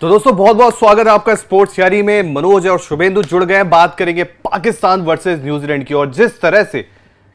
तो दोस्तों बहुत बहुत स्वागत है आपका स्पोर्ट्स यारी में मनोज और शुभेंदु जुड़ गए बात करेंगे पाकिस्तान वर्सेस न्यूजीलैंड की और जिस तरह से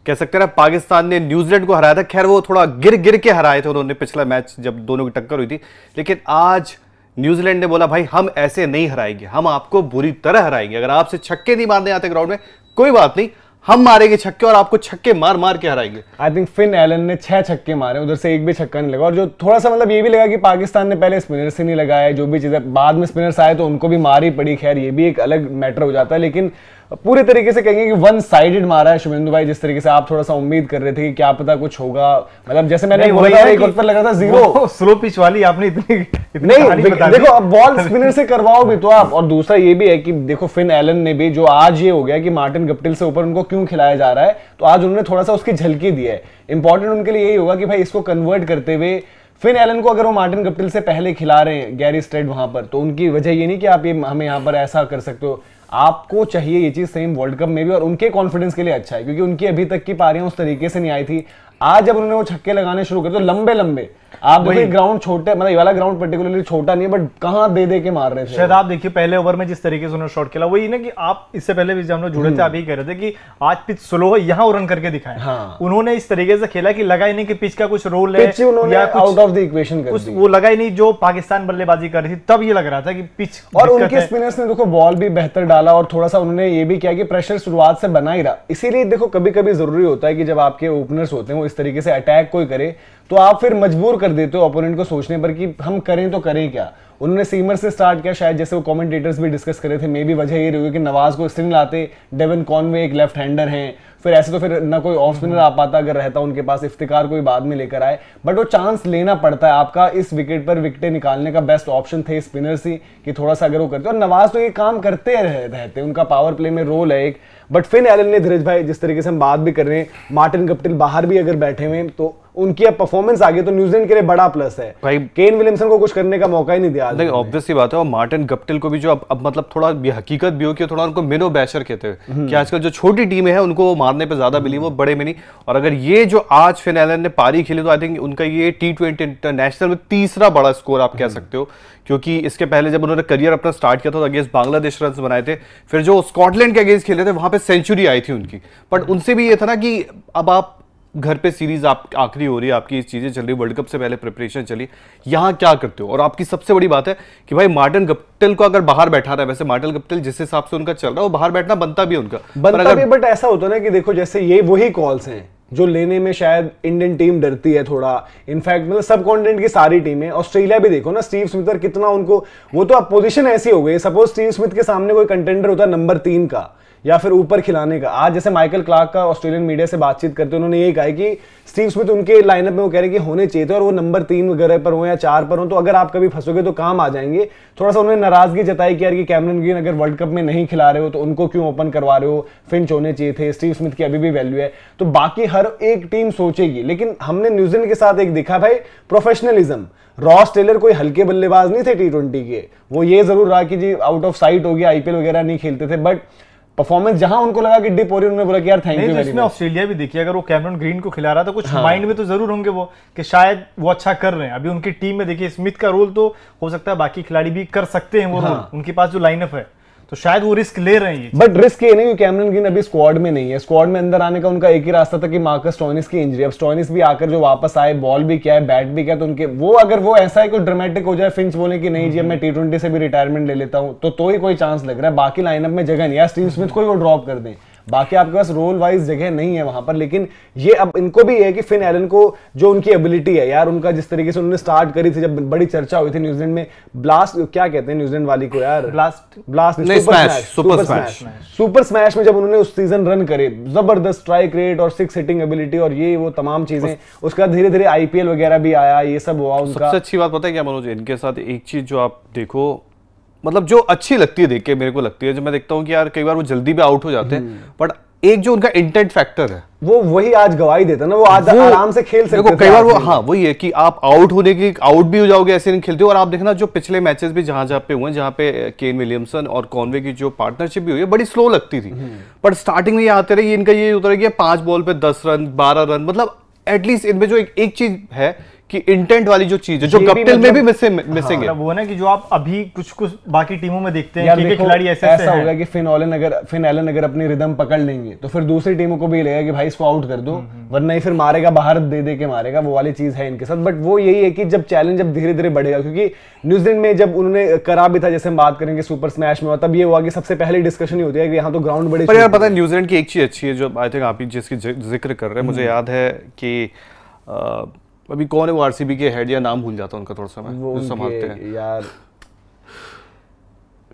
कह सकते हैं पाकिस्तान ने न्यूजीलैंड को हराया था खैर वो थोड़ा गिर गिर के हराए थे उन्होंने पिछला मैच जब दोनों की टक्कर हुई थी लेकिन आज न्यूजीलैंड ने बोला भाई हम ऐसे नहीं हराएंगे हम आपको बुरी तरह हराएंगे अगर आपसे छक्के नहीं मारने आते ग्राउंड में कोई बात नहीं हम मारेंगे छक्के और आपको छक्के मार मार के हराएंगे आई थिंक फिन एलन ने छह छक्के मारे उधर से एक भी छक्का नहीं लगा और जो थोड़ा सा मतलब ये भी लगा कि पाकिस्तान ने पहले स्पिनर से नहीं लगाया जो भी चीज़ें बाद में स्पिनर्स आए तो उनको भी मार ही पड़ी खैर ये भी एक अलग मैटर हो जाता है लेकिन पूरे तरीके से कहेंगे कि वन साइडेड मारा है शुभेंदु भाई जिस तरीके से आप थोड़ा सा उम्मीद कर रहे थे कि क्या पता कुछ होगा मतलब जैसे मैंने बोला एक वक्त पर लगा था जीरो स्लो पिच वाली आपने इतनी, इतनी नहीं देखो अब बॉल स्पिनर से करवाओ भी तो आप और दूसरा ये भी है कि देखो फिन एलन ने भी जो आज ये हो गया कि मार्टिन गप्टिल से ऊपर उनको क्यों खिलाया जा रहा है तो आज उन्होंने थोड़ा सा उसकी झलकी दी है इंपॉर्टेंट उनके लिए यही होगा कि भाई इसको कन्वर्ट करते हुए फिन एलन को अगर वो मार्टिन कप्टिल से पहले खिला रहे हैं गैरी स्ट्रेट वहां पर तो उनकी वजह ये नहीं कि आप ये हमें यहाँ पर ऐसा कर सकते हो आपको चाहिए ये चीज़ सेम वर्ल्ड कप में भी और उनके कॉन्फिडेंस के लिए अच्छा है क्योंकि उनकी अभी तक की पारियां उस तरीके से नहीं आई थी आज जब उन्होंने वो छक्के लगाने शुरू कर तो लंबे लंबे आप देखो ग्राउंड छोटे मतलब ये वाला ग्राउंड पर्टिकुलरली छोटा नहीं है बट कहाँ दे दे के मार रहे थे शायद आप देखिए पहले ओवर में जिस तरीके से उन्होंने शॉट खेला वही ना कि आप इससे पहले भी जब हम लोग जुड़े थे हम्म। आप ही कह रहे थे कि आज पिच स्लो है यहाँ रन करके दिखाया हाँ। उन्होंने इस तरीके से खेला कि लगा ही नहीं कि पिच का कुछ रोल है या आउट ऑफ द इक्वेशन कर वो लगा ही नहीं जो पाकिस्तान बल्लेबाजी कर रही थी तब ये लग रहा था कि पिच और उनके स्पिनर्स ने देखो बॉल भी बेहतर डाला और थोड़ा सा उन्होंने ये भी किया कि प्रेशर शुरुआत से बना ही रहा इसीलिए देखो कभी कभी जरूरी होता है कि जब आपके ओपनर्स होते हैं वो इस तरीके से अटैक कोई करे तो आप फिर मजबूर कर देते हो अपोनेंट को सोचने पर कि हम करें तो करें क्या उन्होंने सीमर से स्टार्ट किया शायद जैसे वो कमेंटेटर्स भी डिस्कस करे थे मे भी वजह ये रही कि नवाज को स्टिंग लाते डेवन कॉनवे एक लेफ्ट हैंडर हैं फिर ऐसे तो फिर ना कोई ऑफ स्पिनर आ पाता अगर रहता उनके पास इफ्तिकार कोई बाद में लेकर आए बट वो चांस लेना पड़ता है आपका इस विकेट पर विकेटें निकालने का बेस्ट ऑप्शन थे स्पिनर से कि थोड़ा सा अगर वो करते और नवाज तो ये काम करते रहते उनका पावर प्ले में रोल है एक बट फिन एलन ने धीरज भाई जिस तरीके से हम बात भी कर रहे हैं मार्टिन कप्टिल बाहर भी अगर बैठे हुए तो उनकी अब परफॉर्मेंस आ गई तो न्यूजीलैंड के लिए बड़ा प्लस है भाई केन विलियमसन को कुछ करने का मौका ही नहीं दिया देखिए ऑब्वियस बात है और मार्टिन गप्टिल को भी जो अब अब मतलब थोड़ा भी हकीकत भी हो कि थोड़ा उनको मिनो बैशर कहते हैं हम्म। कि आजकल जो छोटी टीमें हैं उनको मारने पर ज्यादा मिली वो बड़े में नहीं और अगर ये जो आज फिन ने पारी खेली तो आई थिंक उनका ये टी ट्वेंटी इंटरनेशनल में तीसरा बड़ा स्कोर आप कह हम्म। सकते हो क्योंकि इसके पहले जब उन्होंने करियर अपना स्टार्ट किया था अगेंस्ट बांग्लादेश रन बनाए थे फिर जो स्कॉटलैंड के अगेंस्ट खेले थे वहां पर सेंचुरी आई थी उनकी बट उनसे भी ये था ना कि अब आप घर पे सीरीज आप आखिरी हो रही है आपकी चीज़ें चल रही वर्ल्ड कप से पहले प्रिपरेशन चली यहाँ क्या करते हो और आपकी सबसे बड़ी बात है कि भाई मार्टिन गप्टिल को अगर बाहर बैठा रहा है वैसे मार्टिन गप्टिल जिस हिसाब से उनका चल रहा है वो बाहर बैठना बनता भी उनका बनता अगर... भी बट ऐसा होता ना कि देखो जैसे ये वही कॉल्स हैं जो लेने में शायद इंडियन टीम डरती है थोड़ा इनफैक्ट मतलब सब कॉन्टिनेंट की सारी टीमें ऑस्ट्रेलिया भी देखो ना स्टीव स्मिथर कितना उनको वो तो अब पोजिशन ऐसी हो गई सपोज स्टीव स्मिथ के सामने कोई कंटेंडर होता है नंबर तीन का या फिर ऊपर खिलाने का आज जैसे माइकल क्लार्क का ऑस्ट्रेलियन मीडिया से बातचीत करते उन्होंने ये कहा कि स्टीव स्मिथ उनके लाइनअप में वो कह रहे कि होने चाहिए थे और वो नंबर तीन वगैरह पर हो या चार पर हो तो अगर आप कभी फंसोगे तो काम आ जाएंगे थोड़ा सा उन्होंने नाराजगी जताई कि यार कि कैमरन ग्रीन अगर वर्ल्ड कप में नहीं खिला रहे हो तो उनको क्यों ओपन करवा रहे हो फिंच होने चाहिए थे स्टीव स्मिथ की अभी भी वैल्यू है तो बाकी हर एक टीम सोचेगी लेकिन हमने न्यूजीलैंड के साथ एक दिखा भाई प्रोफेशनलिज्म रॉस टेलर कोई हल्के बल्लेबाज नहीं थे टी ट्वेंटी के वो ये जरूर रहा कि जी आउट ऑफ साइट हो गया आईपीएल वगैरह नहीं खेलते थे बट परफॉर्मेंस जहां उनको लगा कि डिप हो रही उन्होंने बोला कि यार थैंक यू इसमें ऑस्ट्रेलिया भी देखिए अगर वो कैमरन ग्रीन को खिला रहा था कुछ हाँ। माइंड में तो जरूर होंगे वो कि शायद वो अच्छा कर रहे हैं अभी उनकी टीम में देखिए स्मिथ का रोल तो हो सकता है बाकी खिलाड़ी भी कर सकते हैं वो हाँ। रोल उनके पास जो लाइनअप है तो शायद वो रिस्क ले रहे हैं बट रिस्क ये नहीं कैमरन ग्रीन अभी स्क्वाड में नहीं है स्क्वाड में अंदर आने का उनका एक ही रास्ता था कि मार्कस टॉनिस की इंजरी अब स्टोनिस भी आकर जो वापस आए बॉल भी किया है बैट भी क्या तो उनके वो अगर वो ऐसा है कोई ड्रामेटिक हो जाए फिंच बोले कि नहीं जी मैं टी ट्वेंटी से भी रिटायरमेंट ले लेता हूँ तो, तो, ही कोई चांस लग रहा है बाकी लाइनअप में जगह नहीं है स्टीव स्मिथ को ही वो ड्रॉप कर दें बाकी आपके पास रोल वाइज जगह नहीं है वहां पर लेकिन ये अब इनको भी है कि फिन एलन को जो उनकी एबिलिटी है यार उनका जिस तरीके से उन्होंने स्टार्ट करी थी जब बड़ी चर्चा हुई थी न्यूजीलैंड में ब्लास्ट क्या कहते हैं न्यूजीलैंड वाली को यार blast blast super smash super smash में जब उन्होंने उस सीजन रन करे जबरदस्त स्ट्राइक रेट और सिक्स हिटिंग एबिलिटी और ये वो तमाम चीजें उसका धीरे धीरे आईपीएल वगैरह भी आया ये सब हुआ उनका सबसे अच्छी बात पता है क्या मनोज इनके साथ एक चीज जो आप देखो मतलब जो अच्छी लगती है देख के मेरे को लगती है जब मैं देखता हूँ कि यार कई बार वो जल्दी भी आउट हो जाते हैं बट हम्म। एक जो उनका इंटेंट फैक्टर है वो वही आज गवाही देता ना वो आज वो, आराम से खेल सकते कई बार वो हाँ वही है कि आप आउट होने की आउट भी हो जाओगे ऐसे नहीं खेलते हो और आप देखना जो पिछले मैचेस भी जहां जहां पे हुए जहां पे केन विलियमसन और कॉनवे की जो पार्टनरशिप भी हुई है बड़ी स्लो लगती थी बट हम्म। स्टार्टिंग में ये आते रहे इनका ये होता रहा पांच बॉल पे दस रन बारह रन मतलब एटलीस्ट इनमें जो एक चीज है कि इंटेंट वाली जो चीज है जो कपिटल में मतलब- भी हाँ, मिसिंग मतलब है वो ना कि जो आप अभी कुछ कुछ बाकी टीमों में देखते हैं कि खिलाड़ी ऐसे ऐसा होगा कि फिन ऑलन अगर फिन एलन अगर अपनी रिदम पकड़ लेंगे तो फिर दूसरी टीमों को भी लगेगा कि भाई इसको आउट कर दो हम्म, हम्म। वरना ही फिर मारेगा बाहर दे दे के मारेगा वो वाली चीज है इनके साथ बट वो यही है कि जब चैलेंज अब धीरे धीरे बढ़ेगा क्योंकि न्यूजीलैंड में जब उन्होंने करा भी था जैसे हम बात करेंगे सुपर स्मैश में तब ये हुआ कि सबसे पहले डिस्कशन ही होती है कि यहाँ तो ग्राउंड बड़े पर यार पता है न्यूजीलैंड की एक चीज अच्छी है जो आई थिंक आप जिसकी जिक्र कर रहे हैं मुझे हम्म। याद है कि अभी कौन है वो आरसीबी के हेड या नाम भूल जाता उनका थोड़ा सा मैं वो संभालते हैं यार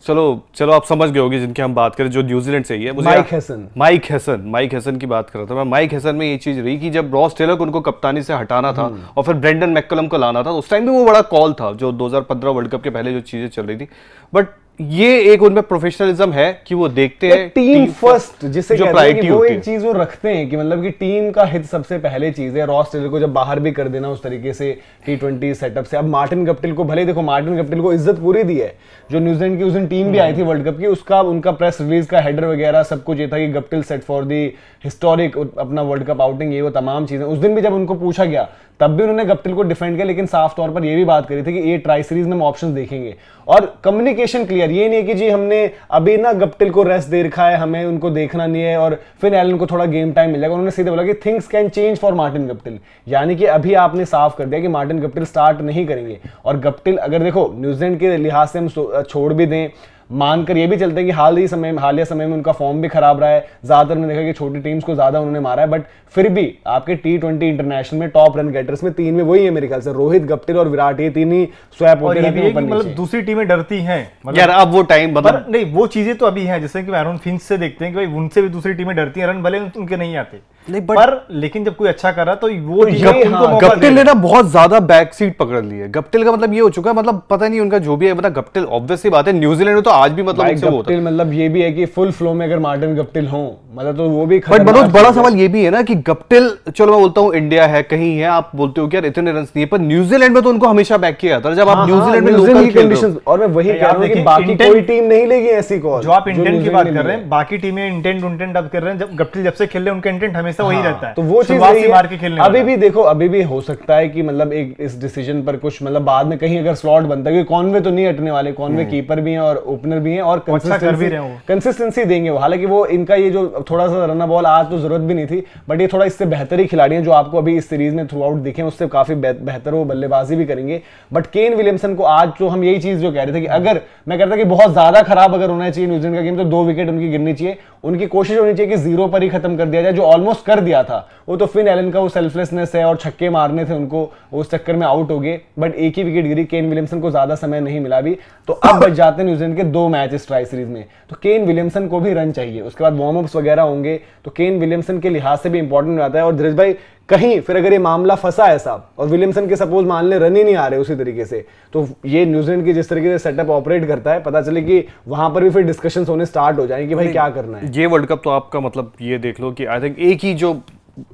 चलो चलो आप समझ गए होगे जिनकी हम बात करें जो न्यूजीलैंड से ही है Mike Hesson Mike Hesson Mike Hesson की बात कर रहा था मैं माइक हेसन में ये चीज रही कि जब रॉस टेलर को उनको कप्तानी से हटाना था हम्म। और फिर ब्रेंडन मैकलम को लाना था तो उस टाइम भी वो बड़ा कॉल था जो 2015 वर्ल्ड कप के पहले जो चीज़ें चल रही थी बट ये एक उनमें प्रोफेशनलिज्म है कि वो देखते हैं टीम, टीम फर्स्ट जिसे जो प्रायोरिटी वो एक चीज वो रखते हैं कि मतलब कि टीम का हित सबसे पहले चीज है रॉस टेलर को जब बाहर भी कर देना उस तरीके से टी ट्वेंटी सेटअप से अब मार्टिन कप्टिल को भले देखो मार्टिन कप्टिल को इज्जत पूरी दी है जो न्यूजीलैंड की उस दिन टीम भी आई थी वर्ल्ड हम्म। कप की उसका उनका प्रेस रिलीज का हेडर वगैरह सब कुछ ये था कि Guptill set for the historic अपना वर्ल्ड कप आउटिंग ये वो तमाम चीजें उस दिन भी जब उनको पूछा गया तब भी उन्होंने गप्टिल को डिफेंड किया लेकिन साफ तौर पर यह भी बात करी थी कि ये ट्राई सीरीज में हम ऑप्शन देखेंगे और कम्युनिकेशन क्लियर ये नहीं है कि जी हमने अभी ना गप्टिल को रेस्ट दे रखा है हमें उनको देखना नहीं है और फिर एलन को थोड़ा गेम टाइम मिल जाएगा उन्होंने सीधे बोला कि things can change for Martin Guptill यानी कि अभी आपने साफ कर दिया कि मार्टिन गप्टिल स्टार्ट नहीं करेंगे और गप्टिल अगर देखो न्यूजीलैंड के लिहाज से हम छोड़ भी दें मानकर ये भी चलते हैं कि हाल ही समय में हालिया समय में उनका फॉर्म भी खराब रहा है ज़्यादातर ने देखा कि छोटी टीम्स को ज़्यादा उन्होंने मारा है बट फिर भी आपके टी ट्वेंटी इंटरनेशनल में टॉप रन गेटर्स में तीन में वही है मेरे ख्याल से रोहित गप्टिल और विराट ये तीन ही स्वैप होते हैं मतलब दूसरी टीमें डरती हैं मतलब यार अब वो टाइम मतलब बदल नहीं वो चीज़ें तो अभी हैं जैसे कि मैरून फिंच से देखते हैं कि भाई उनसे भी दूसरी टीमें डरती हैं रन भले उनके नहीं आते नहीं बट पर लेकिन जब कोई अच्छा कर रहा तो वो तो गप्टिल हाँ, गप्टिल ने ना बहुत ज्यादा बैक सीट पकड़ ली है गप्टिल का मतलब ये हो चुका है मतलब पता नहीं उनका जो भी है मतलब गप्टिल ऑब्वियसली बात है न्यूजीलैंड में तो आज भी मतलब उनसे होता मतलब ये भी है कि फुल फ्लो में अगर मार्टिन गप्टिल हो मतलब तो वो भी बट मनोज बड़ा सवाल ये भी है ना कि गप्टिल चलो मैं बोलता हूँ इंडिया है कहीं है आप बोलते हो कि यार इतने रन नहीं है पर न्यूजीलैंड में तो उनको हमेशा बैक किया जाता है जब आप हाँ, हाँ, न्यूजीलैंड में लोकल कंडीशंस और मैं वही कह रहा कि बाकी कोई टीम नहीं लेगी ऐसी कॉल जो आप इंटेंट की बात कर रहे हैं बाकी टीमें इंटेंट उन्टेंट अब कर रहे हैं जब गप्टिल जब से खेल रहे उनके इंटेंट हमेशा हमेशा वही हाँ, रहता है तो वो चीज मार के खेलने अभी भी देखो अभी भी हो सकता है कि मतलब एक इस डिसीजन पर कुछ मतलब बाद में कहीं अगर स्लॉट बनता है कॉन्वे तो नहीं हटने वाले कॉन्वे हम्म। कीपर भी है और ओपनर भी है और अच्छा कंसिस्टेंसी देंगे वो हालांकि वो इनका ये जो थोड़ा सा रन बॉल आज तो जरूरत भी नहीं थी बट ये थोड़ा इससे बेहतर ही खिलाड़ी है जो आपको अभी इस सीरीज में थ्रू आउट दिखे उससे काफी बेहतर वो बल्लेबाजी भी करेंगे बट केन विलियमसन को आज जो हम यही चीज जो कह रहे थे कि अगर मैं कहता कि बहुत ज्यादा खराब अगर होना चाहिए न्यूजीलैंड का गेम तो दो विकेट उनकी गिरनी चाहिए उनकी कोशिश होनी चाहिए कि जीरो पर ही खत्म कर दिया जाए जो ऑलमोस्ट कर दिया था वो तो फिन एलन का वो सेल्फलेसनेस है और छक्के मारने थे उनको उस चक्कर में आउट हो गए बट एक ही विकेट गिरी केन विलियमसन को ज्यादा समय नहीं मिला भी तो अब बच जाते न्यूजीलैंड के दो मैच इस ट्राई सीरीज में तो केन विलियमसन को भी रन चाहिए उसके बाद वार्म अप्स वगैरह होंगे तो केन विलियमसन के लिहाज से भी इंपॉर्टेंट हो जाता है और धीरज भाई कहीं फिर अगर ये मामला फंसा है साहब और विलियमसन के सपोज मान ले रन ही नहीं आ रहे उसी तरीके से तो ये न्यूजीलैंड की जिस तरीके से सेटअप ऑपरेट करता है पता चले कि वहां पर भी फिर डिस्कशन होने स्टार्ट हो जाएंगे कि भाई क्या करना है ये वर्ल्ड कप तो आपका मतलब ये देख लो कि आई थिंक एक ही जो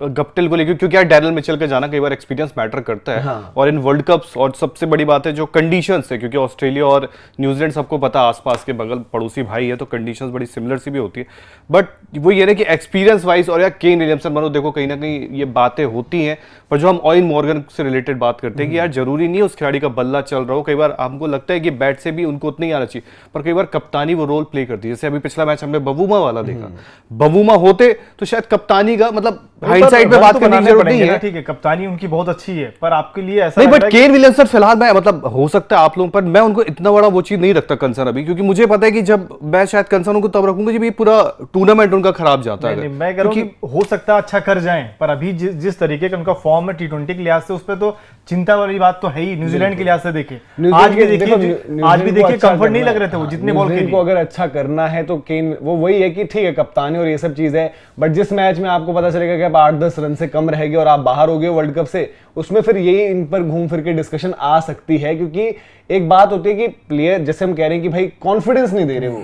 गप्टिल को लेकर क्योंकि यार डैनल मिचल का जाना कई बार एक्सपीरियंस मैटर करता है हाँ। और इन वर्ल्ड कप्स और सबसे बड़ी बात है जो कंडीशन है क्योंकि ऑस्ट्रेलिया और न्यूजीलैंड सबको पता आसपास के बगल पड़ोसी भाई है तो कंडीशन बड़ी सिमिलर सी भी होती है बट वो ये ना कि एक्सपीरियंस वाइज और यार केन विलियमसन मानो देखो कहीं ना कहीं ये बातें होती हैं पर जो हम ऑयन मॉर्गन से रिलेटेड बात करते हैं कि हम्म। यार जरूरी नहीं है उस खिलाड़ी का बल्ला चल रहा हो कई बार हमको लगता है कि बैट से भी उनको उतनी आना चाहिए पर कई बार कप्तानी वो रोल प्ले करती है जैसे अभी पिछला मैच हमने बबूमा वाला देखा हम्म। बबूमा होते तो शायद कप्तानी का मतलब राइट साइड पे बात तो करने की जरूरत नहीं है ठीक है कप्तानी उनकी बहुत अच्छी है पर आपके लिए ऐसा नहीं बट केन विलियमसन फिलहाल मैं मतलब हो सकता है आप लोगों पर मैं उनको इतना बड़ा वो चीज नहीं रखता कंसर्न अभी क्योंकि मुझे पता है कि जब मैं शायद कंसर्न उनको तब रखूंगा जब ये पूरा टूर्नामेंट उनका खराब जाता है मैं कह रहा हूँ हो सकता है अच्छा कर जाए पर अभी जिस तरीके का उनका फॉर्म है टी ट्वेंटी के लिहाज से उस पर तो चिंता वाली बात तो है ही न्यूजीलैंड के लिहाज से देखे आज भी देखिए आज भी देखिए कंफर्ट अच्छा नहीं लग रहे थे वो जितने बॉल को अगर अच्छा करना है तो केन वो वही है कि ठीक है कप्तानी और ये सब चीज है बट जिस मैच में आपको पता चलेगा कि आठ दस रन से कम रह गए और आप बाहर हो गए वर्ल्ड कप से उसमें फिर यही इन पर घूम फिर के डिस्कशन आ सकती है क्योंकि एक बात होती है कि प्लेयर जैसे हम कह रहे हैं कि भाई कॉन्फिडेंस नहीं दे रहे वो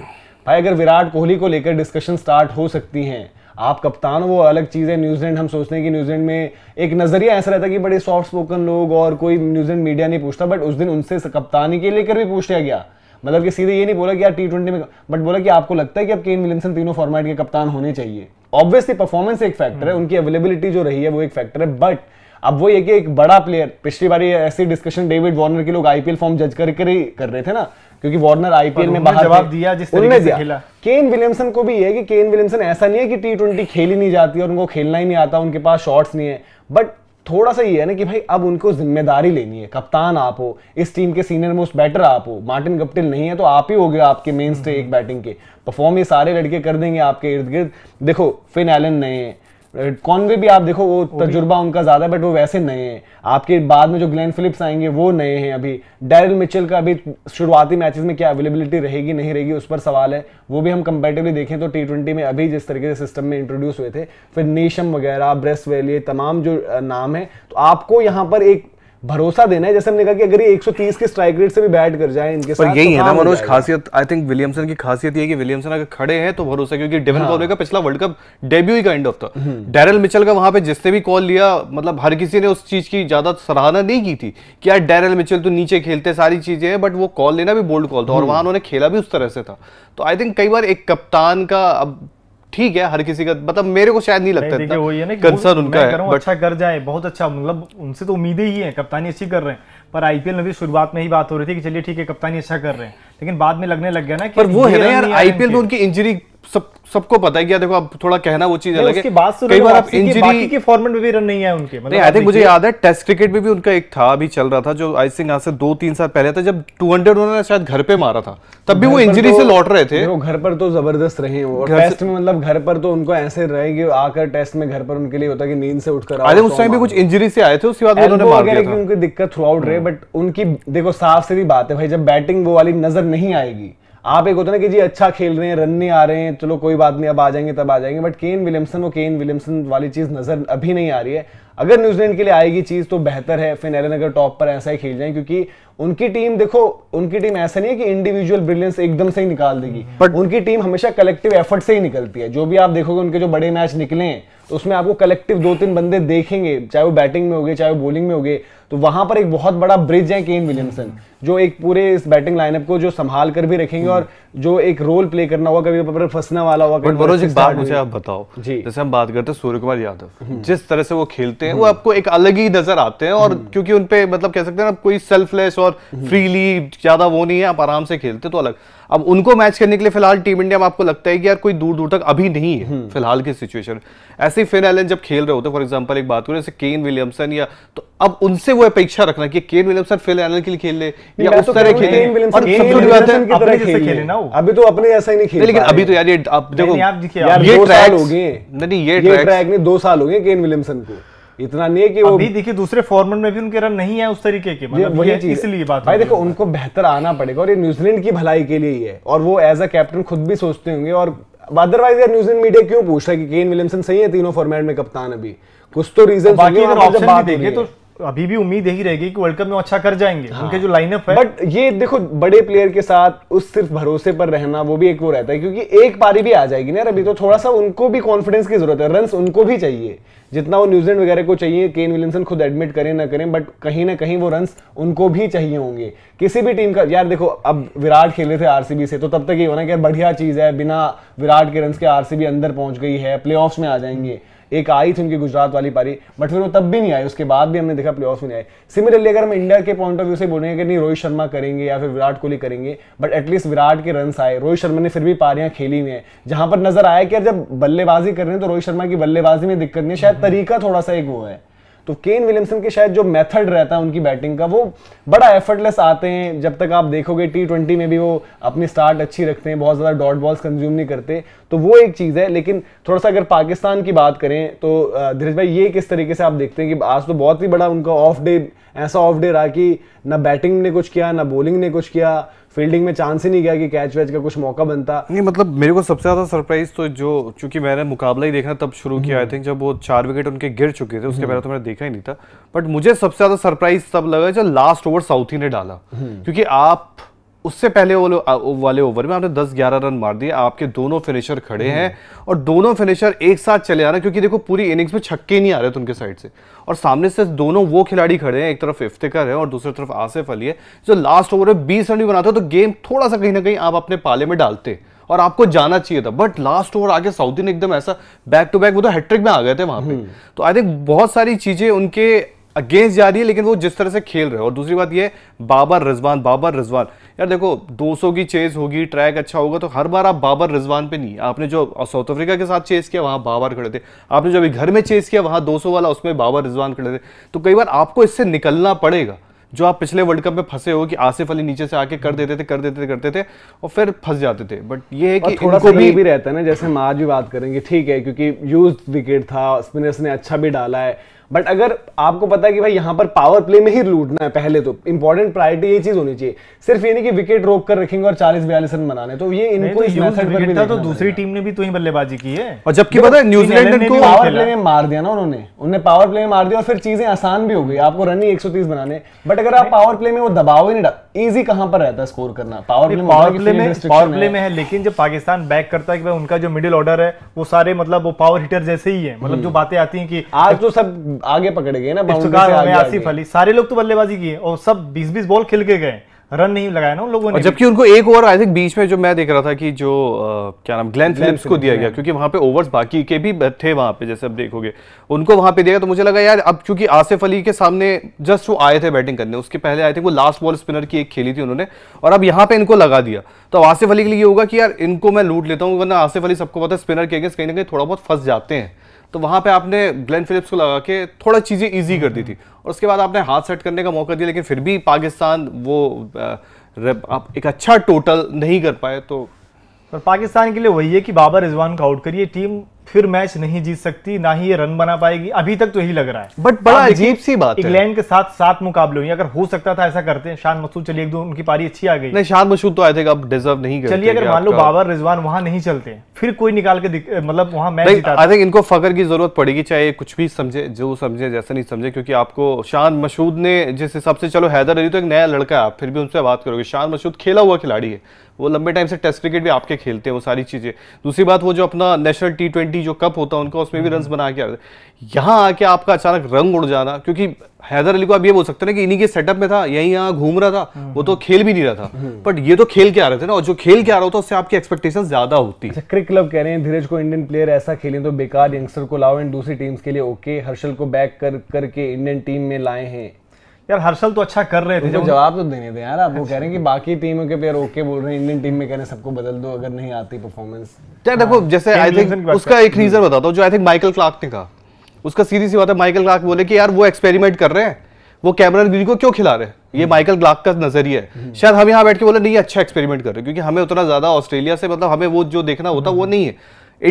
भाई अगर विराट कोहली को लेकर डिस्कशन स्टार्ट हो सकती हैं आप कप्तान वो अलग चीज़ है न्यूजीलैंड हम सोचते हैं कि न्यूजीलैंड में एक नज़रिया ऐसा रहता है कि बड़े सॉफ्ट स्पोकन लोग और कोई न्यूजीलैंड मीडिया नहीं पूछता बट उस दिन उनसे कप्तानी के लेकर भी पूछ लिया गया मतलब कि सीधे ये नहीं बोला कि यार टी ट्वेंटी में बट बोला कि आपको लगता है कि अब केन विलियमसन तीनों फॉर्मेट के कप्तान होने चाहिए ऑब्वियसली परफॉर्मेंस एक फैक्टर है hmm. उनकी अवेलेबिलिटी जो रही है वो एक फैक्टर है बट अब वो ये कि एक बड़ा प्लेयर पिछली बार ऐसी डिस्कशन डेविड वार्नर के लोग आईपीएल फॉर्म जज कर कर रहे थे ना क्योंकि वार्नर आईपीएल में बाहर जवाब दिया जिस से खेला केन विलियमसन को भी है कि केन विलियमसन ऐसा नहीं है कि टी ट्वेंटी खेली नहीं जाती और उनको खेलना ही नहीं आता उनके पास शॉट्स नहीं है बट थोड़ा सा ये है ना कि भाई अब उनको जिम्मेदारी लेनी है कप्तान आप हो इस टीम के सीनियर मोस्ट बैटर आप हो मार्टिन गप्टिल नहीं है तो आप ही हो गए आपके मेन स्टे एक बैटिंग हम्म। के परफॉर्म ये सारे लड़के कर देंगे आपके इर्द गिर्द देखो फिन एलन नए हैं Uh, कौन भी आप देखो वो, वो तजुर्बा उनका ज्यादा बट वो वैसे नए हैं आपके बाद में जो ग्लैन फिलिप्स आएंगे वो नए हैं अभी डेरिल मिचेल का अभी शुरुआती मैचेस में क्या अवेलेबिलिटी रहेगी नहीं रहेगी उस पर सवाल है वो भी हम कंपेटिवली देखें तो टी में अभी जिस तरीके से सिस्टम में इंट्रोड्यूस हुए थे फिर नेशम वगैरह ब्रेस्ट वेल ये तमाम जो नाम है तो आपको यहाँ पर एक भरोसा देना है जैसे हमने कहा कि अगर ये 130 के स्ट्राइक रेट से भी बैट कर जाए इनके साथ यही तो है ना हाँ मनोज खासियत आई थिंक विलियमसन की खासियत ये कि विलियमसन अगर खड़े हैं तो भरोसा क्योंकि डेवन हाँ। का पिछला वर्ल्ड कप डेब्यू ही काइंड ऑफ था डेरल हम्म। मिचल का वहां पे जिससे भी कॉल लिया मतलब हर किसी ने उस चीज की ज्यादा सराहना नहीं की थी कि यार डेरल मिचल तो नीचे खेलते सारी चीजें हैं बट वो कॉल लेना भी बोल्ड कॉल था और हम्म। वहां उन्होंने खेला भी उस तरह से था तो आई थिंक कई बार एक कप्तान का अब ठीक है हर किसी का मतलब मेरे को शायद नहीं लगता नहीं, वही है ना कंसर्न उनका है बट अच्छा कर जाए बहुत अच्छा मतलब उनसे तो उम्मीदें ही हैं कप्तानी अच्छी कर रहे हैं पर आईपीएल में भी शुरुआत में ही बात हो रही थी कि चलिए ठीक है कप्तानी अच्छा कर रहे हैं लेकिन बाद में लगने लग गया ना कि पर वो है ना यार आईपीएल में उनकी इंजरी सब सबको पता है कि देखो अब थोड़ा कहना वो चीज अलग है फॉर्मेट में भी रन नहीं है उनके मतलब मुझे याद है टेस्ट क्रिकेट में भी उनका एक था अभी चल रहा था जो आई सिंह से दो तीन साल पहले था जब 200 उन्होंने शायद घर पे मारा था तब भी वो इंजरी तो- से लौट रहे थे वो घर पर तो जबरदस्त रहे वो टेस्ट में मतलब घर पर तो उनको ऐसे रहे कि आकर टेस्ट में घर पर उनके लिए होता कि नींद से उठकर उस टाइम भी कुछ इंजरी से आए थे उसके बाद उन्होंने उनकी दिक्कत थ्रू आउट रहे बट उनकी देखो साफ भी बात है भाई जब बैटिंग वो वाली नजर नहीं आएगी आप एक होता ना कि जी अच्छा खेल रहे हैं रन नहीं आ रहे हैं चलो कोई बात नहीं अब आ जाएंगे तब आ जाएंगे बट केन विलियमसन वो केन विलियमसन वाली चीज़ नज़र अभी नहीं आ रही है अगर न्यूजीलैंड के लिए आएगी चीज़ तो बेहतर है फिर एलन अगर टॉप पर ऐसा ही खेल जाए क्योंकि उनकी टीम देखो उनकी टीम ऐसा नहीं है कि इंडिविजुअल ब्रिलियंस एकदम से ही निकाल देगी बट उनकी टीम हमेशा कलेक्टिव एफर्ट से ही निकलती है जो भी आप देखोगे उनके जो बड़े मैच निकले हैं तो उसमें आपको कलेक्टिव दो तीन बंदे देखेंगे चाहे वो बैटिंग में हो गए चाहे वो बॉलिंग में हो गए तो वहां पर एक बहुत बड़ा ब्रिज है केन विलियमसन जो एक पूरे इस बैटिंग लाइनअप को जो संभाल कर भी रखेंगे और जो एक रोल प्ले करना होगा कभी पर फंसने वाला होगा बट बरोज एक बात मुझे आप बताओ जी जैसे हम बात करते हैं सूर्य कुमार यादव हम्म। जिस तरह से वो खेलते हैं वो हम्म। आपको एक अलग ही नजर आते हैं और हम्म। क्योंकि उनपे मतलब कह सकते हैं ना कोई सेल्फलेस और और फ्रीली ज्यादा वो नहीं है आप आराम से खेलते तो अलग अब उनको मैच करने के लिए फिलहाल टीम इंडिया में आपको लगता है कि यार कोई दूर दूर तक अभी नहीं है हम्म। फिलहाल की सिचुएशन ऐसे ही फिन एलन जब खेल रहे होते फॉर एग्जाम्पल एक बात करें जैसे केन विलियमसन या तो अब उनसे वो अपेक्षा रखना कि केन विलियमसन फिन एलन के लिए खेल ले या उस तो तरह खेले अभी तो अपने ऐसा ही नहीं खेले लेकिन अभी तो यार ये आप देखो ये ट्रैक हो गए नहीं ये ट्रैक ने दो साल हो गए केन विलियमसन को इतना नहीं है कि वो देखिए दूसरे फॉर्मेट में भी उनके रन नहीं है उस तरीके के मतलब वही इसलिए बात भाई देखो उनको बेहतर आना पड़ेगा और ये न्यूजीलैंड की भलाई के लिए ही है और वो एज अ कैप्टन खुद भी सोचते होंगे और अदरवाइज यार न्यूजीलैंड मीडिया क्यों पूछ रहा है कि केन विलियमसन सही है तीनों फॉर्मेट में कप्तान अभी कुछ तो रीजन बाकी अगर ऑप्शन भी तो अभी भी उम्मीद यही रहेगी कि वर्ल्ड कप में अच्छा कर जाएंगे हाँ। उनके जो लाइनअप है बट ये देखो बड़े प्लेयर के साथ उस सिर्फ भरोसे पर रहना वो भी एक वो रहता है क्योंकि एक पारी भी आ जाएगी ना अभी तो थोड़ा सा उनको भी कॉन्फिडेंस की जरूरत है रन उनको भी चाहिए जितना वो न्यूजीलैंड वगैरह को चाहिए केन विलियमसन खुद एडमिट करें ना करें बट कहीं ना कहीं वो रन उनको भी चाहिए होंगे किसी भी टीम का यार देखो अब विराट खेले थे आरसीबी से तो तब तक ये होना कि यार बढ़िया चीज है बिना विराट के रन के आरसीबी अंदर पहुंच गई है प्ले में आ जाएंगे एक आई थी उनकी गुजरात वाली पारी बट फिर वो तब भी नहीं आई उसके बाद भी हमने देखा प्ले में नहीं आए सिमिलरली अगर हम इंडिया के पॉइंट ऑफ व्यू से बोलेंगे कि नहीं रोहित शर्मा करेंगे या फिर विराट कोहली करेंगे बट एटलीस्ट विराट के रन आए रोहित शर्मा ने फिर भी पारियां खेली हुई हैं जहां पर नजर आया कि जब बल्लेबाजी कर रहे हैं तो रोहित शर्मा की बल्लेबाजी में दिक्कत नहीं है शायद तरीका थोड़ा सा एक वो है तो केन विलियमसन के शायद जो मेथड रहता है उनकी बैटिंग का वो बड़ा एफर्टलेस आते हैं जब तक आप देखोगे टी ट्वेंटी में भी वो अपनी स्टार्ट अच्छी रखते हैं बहुत ज़्यादा डॉट बॉल्स कंज्यूम नहीं करते तो वो एक चीज़ है लेकिन थोड़ा सा अगर पाकिस्तान की बात करें तो धीरज भाई ये किस तरीके से आप देखते हैं कि आज तो बहुत ही बड़ा उनका ऑफ डे ऐसा ऑफ डे रहा कि ना बैटिंग ने कुछ किया ना बॉलिंग ने कुछ किया फील्डिंग में चांस ही नहीं गया कि कैच वैच का कुछ मौका बनता नहीं मतलब मेरे को सबसे ज़्यादा सरप्राइज तो जो चूंकि मैंने मुकाबला ही देखना तब शुरू किया आई थिंक जब वो चार विकेट उनके गिर चुके थे उसके हम्म। पहले तो मैंने देखा ही नहीं था बट मुझे सबसे ज़्यादा सरप्राइज तब लगा जब लास्ट ओवर साउथी ने डाला हम्म। क्योंकि आप उससे पहले वो वाले ओवर में आपने 10-11 रन मार दिए आपके दोनों फिनिशर खड़े हैं हम्म। और दोनों फिनिशर एक साथ चले आ रहे हैं क्योंकि देखो पूरी इनिंग्स में छक्के नहीं आ रहे थे उनके साइड से और सामने से दोनों वो खिलाड़ी खड़े हैं एक तरफ इफ्तिकर है और दूसरी तरफ आसिफ अली है जो लास्ट ओवर में बीस रन भी बनाते तो गेम थोड़ा सा कहीं ना कहीं आप अपने पाले में डालते और आपको जाना चाहिए था बट लास्ट ओवर आगे साउथ ने एकदम ऐसा बैक टू बैक वो तो हैट्रिक में आ गए थे वहां पे हम्म। तो आई थिंक बहुत सारी चीजें उनके अगेंस्ट जा रही है लेकिन वो जिस तरह से खेल रहे हैं और दूसरी बात ये बाबर रिजवान बाबर रिजवान यार देखो 200 की चेज होगी ट्रैक अच्छा होगा तो हर बार आप बाबर रिजवान पे नहीं आपने जो साउथ अफ्रीका के साथ चेज किया वहाँ बाबर खड़े थे आपने जो अभी घर में चेज किया वहाँ 200 वाला उसमें बाबर रिजवान खड़े थे तो कई बार आपको इससे निकलना पड़ेगा जो आप पिछले वर्ल्ड कप में फंसे हो कि आसिफ अली नीचे से आके कर देते थे कर देते थे करते थे और फिर फंस जाते थे बट ये है कि थोड़ा सा भी, भी रहता है ना जैसे हम आज भी बात करेंगे ठीक है क्योंकि यूज विकेट था स्पिनर्स ने अच्छा भी डाला है बट अगर आपको पता है कि भाई यहाँ पर पावर प्ले में ही लूटना है पहले तो इंपॉर्टेंट प्रायोरिटी ये चीज होनी चाहिए सिर्फ ये नहीं कि विकेट रोक कर रखेंगे और चालीस बयालीस रन बनाने तो ये इनको तो इस मेथड पर भी तो दूसरी टीम ने भी तो ही बल्लेबाजी की है और जबकि पता है न्यूजीलैंड को पावर प्ले में मार दिया ना उन्होंने उन्हें पावर प्ले में मार दिया और फिर चीजें आसान भी हो गई आपको रन ही एक बनाने बट अगर आप पावर प्ले में वो दबाव ही नहीं इजी कहां पर रहता है स्कोर करना पावर प्ले पावर प्ले में पावर प्ले में है लेकिन जब पाकिस्तान बैक करता है कि उनका जो मिडिल ऑर्डर है वो सारे मतलब वो पावर हिटर जैसे ही है मतलब हम्म। जो बातें आती हैं कि आज तो सब आगे पकड़ गए ना बाउंड्री आसिफ अली सारे लोग तो बल्लेबाजी किए और सब बीस बीस बॉल खेल के गए रन नहीं लगाया ना उन लोगों ने जबकि उनको एक ओवर आई थिंक बीच में जो मैं देख रहा था कि जो आ, क्या नाम ग्लेन फिलिप्स को दिया गया क्योंकि वहां पे ओवर्स बाकी के भी थे वहां पे जैसे आप देखोगे उनको वहां पे दिया तो मुझे लगा यार अब क्योंकि आसिफ अली के सामने जस्ट वो आए थे बैटिंग करने उसके पहले आए थे वो लास्ट बॉल स्पिनर की एक खेली थी उन्होंने और अब यहाँ पे इनको लगा दिया तो आसिफ अली के लिए होगा कि यार इनको मैं लूट लेता हूँ वरना आसिफ अली सबको पता है स्पिनर के अगेंस्ट कहीं ना कहीं थोड़ा बहुत फंस जाते हैं तो वहाँ पे आपने ग्लेन फिलिप्स को लगा के थोड़ा चीज़ें इजी कर दी थी और उसके बाद आपने हाथ सेट करने का मौका दिया लेकिन फिर भी पाकिस्तान वो आप एक अच्छा टोटल नहीं कर पाए तो पर पाकिस्तान के लिए वही है कि बाबर रिजवान को आउट करिए टीम फिर मैच नहीं जीत सकती ना ही ये रन बना पाएगी अभी तक तो यही लग रहा है बट बड़ा अजीब सी बात इंग्लैंड के साथ सात मुकाबले हुए अगर हो सकता था ऐसा करते हैं शान मसूद चलिए एक दो उनकी पारी अच्छी आ गई नहीं शान मसूद तो आई थिंक अब डिजर्व नहीं करते चलिए अगर मान लो बाबर रिजवान वहां नहीं चलते फिर कोई निकाल के मतलब वहां मैच आई थिंक इनको फकर की जरूरत पड़ेगी चाहे कुछ भी समझे जो समझे जैसा नहीं समझे क्योंकि आपको शान मसूद ने जिस हिसाब से चलो हैदर अली तो एक नया लड़का है फिर भी उनसे बात करोगे शान मसूद खेला हुआ खिलाड़ी है वो लंबे टाइम से टेस्ट क्रिकेट भी आपके खेलते हैं वो सारी चीज़ें दूसरी बात वो जो अपना नेशनल टी ट्वेंटी जो कप होता है उनका उसमें भी रन बना के आते यहाँ आके आपका अचानक रंग उड़ जाना क्योंकि हैदर अली को आप ये बोल सकते ना कि इन्हीं के सेटअप में था यहीं यहाँ घूम रहा था वो तो खेल भी नहीं रहा था बट हम्म। ये तो खेल के आ रहे थे ना और जो खेल के आ रहा होता उससे आपकी एक्सपेक्टेशन ज्यादा होती है क्रिक क्लब कह रहे हैं धीरज को इंडियन प्लेयर ऐसा खेलें तो बेकार यंगस्टर को लाओ एंड दूसरी टीम्स के लिए ओके हर्षल को बैक कर करके इंडियन टीम में लाए हैं यार हर्षल तो अच्छा कर रहे थे तो जवाब तो देने दे यार आप वो कह रहे हैं कि बाकी टीमों के प्लेयर ओके बोल रहे हैं इंडियन टीम में कह रहे हैं सबको बदल दो अगर नहीं आती परफॉर्मेंस क्या देखो हाँ। जैसे आई थिंक उसका एक रीजन हम्म। बताता हूँ जो आई थिंक माइकल क्लार्क ने कहा उसका सीधी सी बात है माइकल क्लार्क बोले कि यार वो एक्सपेरिमेंट कर रहे हैं वो कैमरन ग्रीन को क्यों खिला रहे हैं ये माइकल हम्म। ग्लाक का नजरिया है हम्म। शायद हम यहाँ बैठ के बोले नहीं अच्छा एक्सपेरिमेंट कर रहे हैं क्योंकि हमें उतना ज्यादा ऑस्ट्रेलिया से मतलब हमें वो जो देखना होता वो नहीं है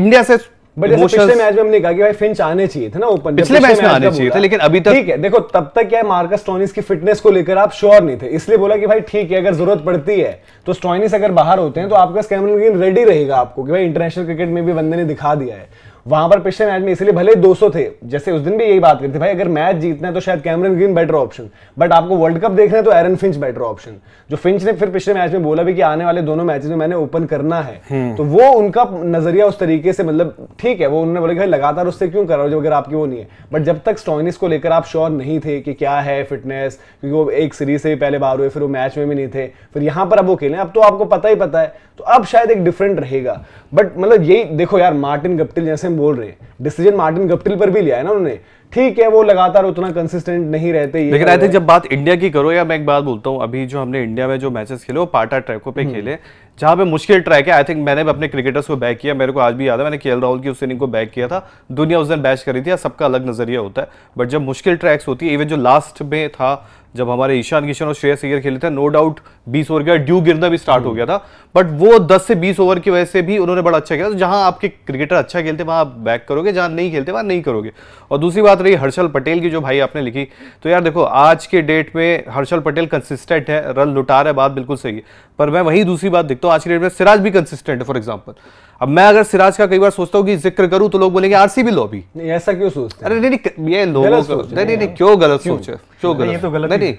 इंडिया से मैच में हमने कहा कि भाई फिंच आने चाहिए ना ओपन मैच में आने चाहिए लेकिन अभी तक ठीक है देखो तब तक क्या मार्कस की फिटनेस को लेकर आप श्योर नहीं थे इसलिए बोला कि भाई ठीक है अगर जरूरत पड़ती है तो अगर बाहर होते हैं तो आपका रेडी रहेगा आपको भाई इंटरनेशनल क्रिकेट में भी बंदे ने दिखा दिया है वहां पर पिछले मैच में इसलिए भले 200 थे जैसे उस दिन भी यही बात करी थी भाई अगर मैच जीतना है तो शायद Cameron Green better option but आपको वर्ल्ड कप देखना है तो एरन फिंच बेटर ऑप्शन जो फिंच ने फिर पिछले मैच में बोला भी कि आने वाले दोनों मैच में मैंने ओपन करना है हम्म। तो वो उनका नजरिया उस तरीके से मतलब ठीक है वो उन्होंने बोले भाई लगातार उससे क्यों कर रहा हो जब अगर आपकी वो नहीं है बट जब तक स्टॉइनिस को लेकर आप श्योर नहीं थे कि क्या है फिटनेस क्योंकि वो एक सीरीज से भी पहले बाहर हुए फिर वो मैच में भी नहीं थे फिर यहाँ पर अब वो खेले अब तो आपको पता ही पता है तो अब शायद एक डिफरेंट रहेगा बट मतलब यही देखो यार मार्टिन गप्टिल जैसे हम बोल रहे हैं डिसीजन मार्टिन गप्टिल पर भी लिया है ना उन्होंने ठीक है वो लगातार उतना कंसिस्टेंट नहीं रहते ये लेकिन आई थिंक जब बात इंडिया की करो या मैं एक बात बोलता हूँ अभी जो हमने इंडिया में जो मैचेस खेले वो पाटा ट्रैकों पे हम्म। खेले जहां पे मुश्किल ट्रैक है आई थिंक मैंने अपने क्रिकेटर्स को बैक किया मेरे को आज भी याद है मैंने के राहुल की उस इनिंग को बैक किया था दुनिया उस दिन बैच करी थी सबका अलग नजरिया होता है बट जब मुश्किल ट्रैक्स होती है इवन जो लास्ट में था जब हमारे ईशान किशन और श्रेयस अयर खेले थे नो डाउट 20 ओवर का ड्यू गिरना भी स्टार्ट हो गया था बट वो 10 से 20 ओवर की वजह से भी उन्होंने बड़ा अच्छा खेला तो जहां आपके क्रिकेटर अच्छा खेलते वहां आप बैक करोगे जहां नहीं खेलते वहां नहीं करोगे और दूसरी बात रही हर्षल पटेल की जो भाई आपने लिखी तो यार देखो आज के डेट में हर्षल पटेल कंसिस्टेंट है रन लुटा रहे है बात बिल्कुल सही है पर मैं वही दूसरी बात देखता हूँ आज के डेट में सिराज भी कंसिस्टेंट है फॉर एग्जाम्पल अब मैं अगर सिराज का कई बार सोचता हूँ कि जिक्र करूँ तो लोग बोलेंगे आरसीबी लॉबी नहीं ऐसा क्यों सोचते अरे नहीं ये लोगों नहीं नहीं नहीं क्यों गलत सोच है क्यों गलत तो गलत नहीं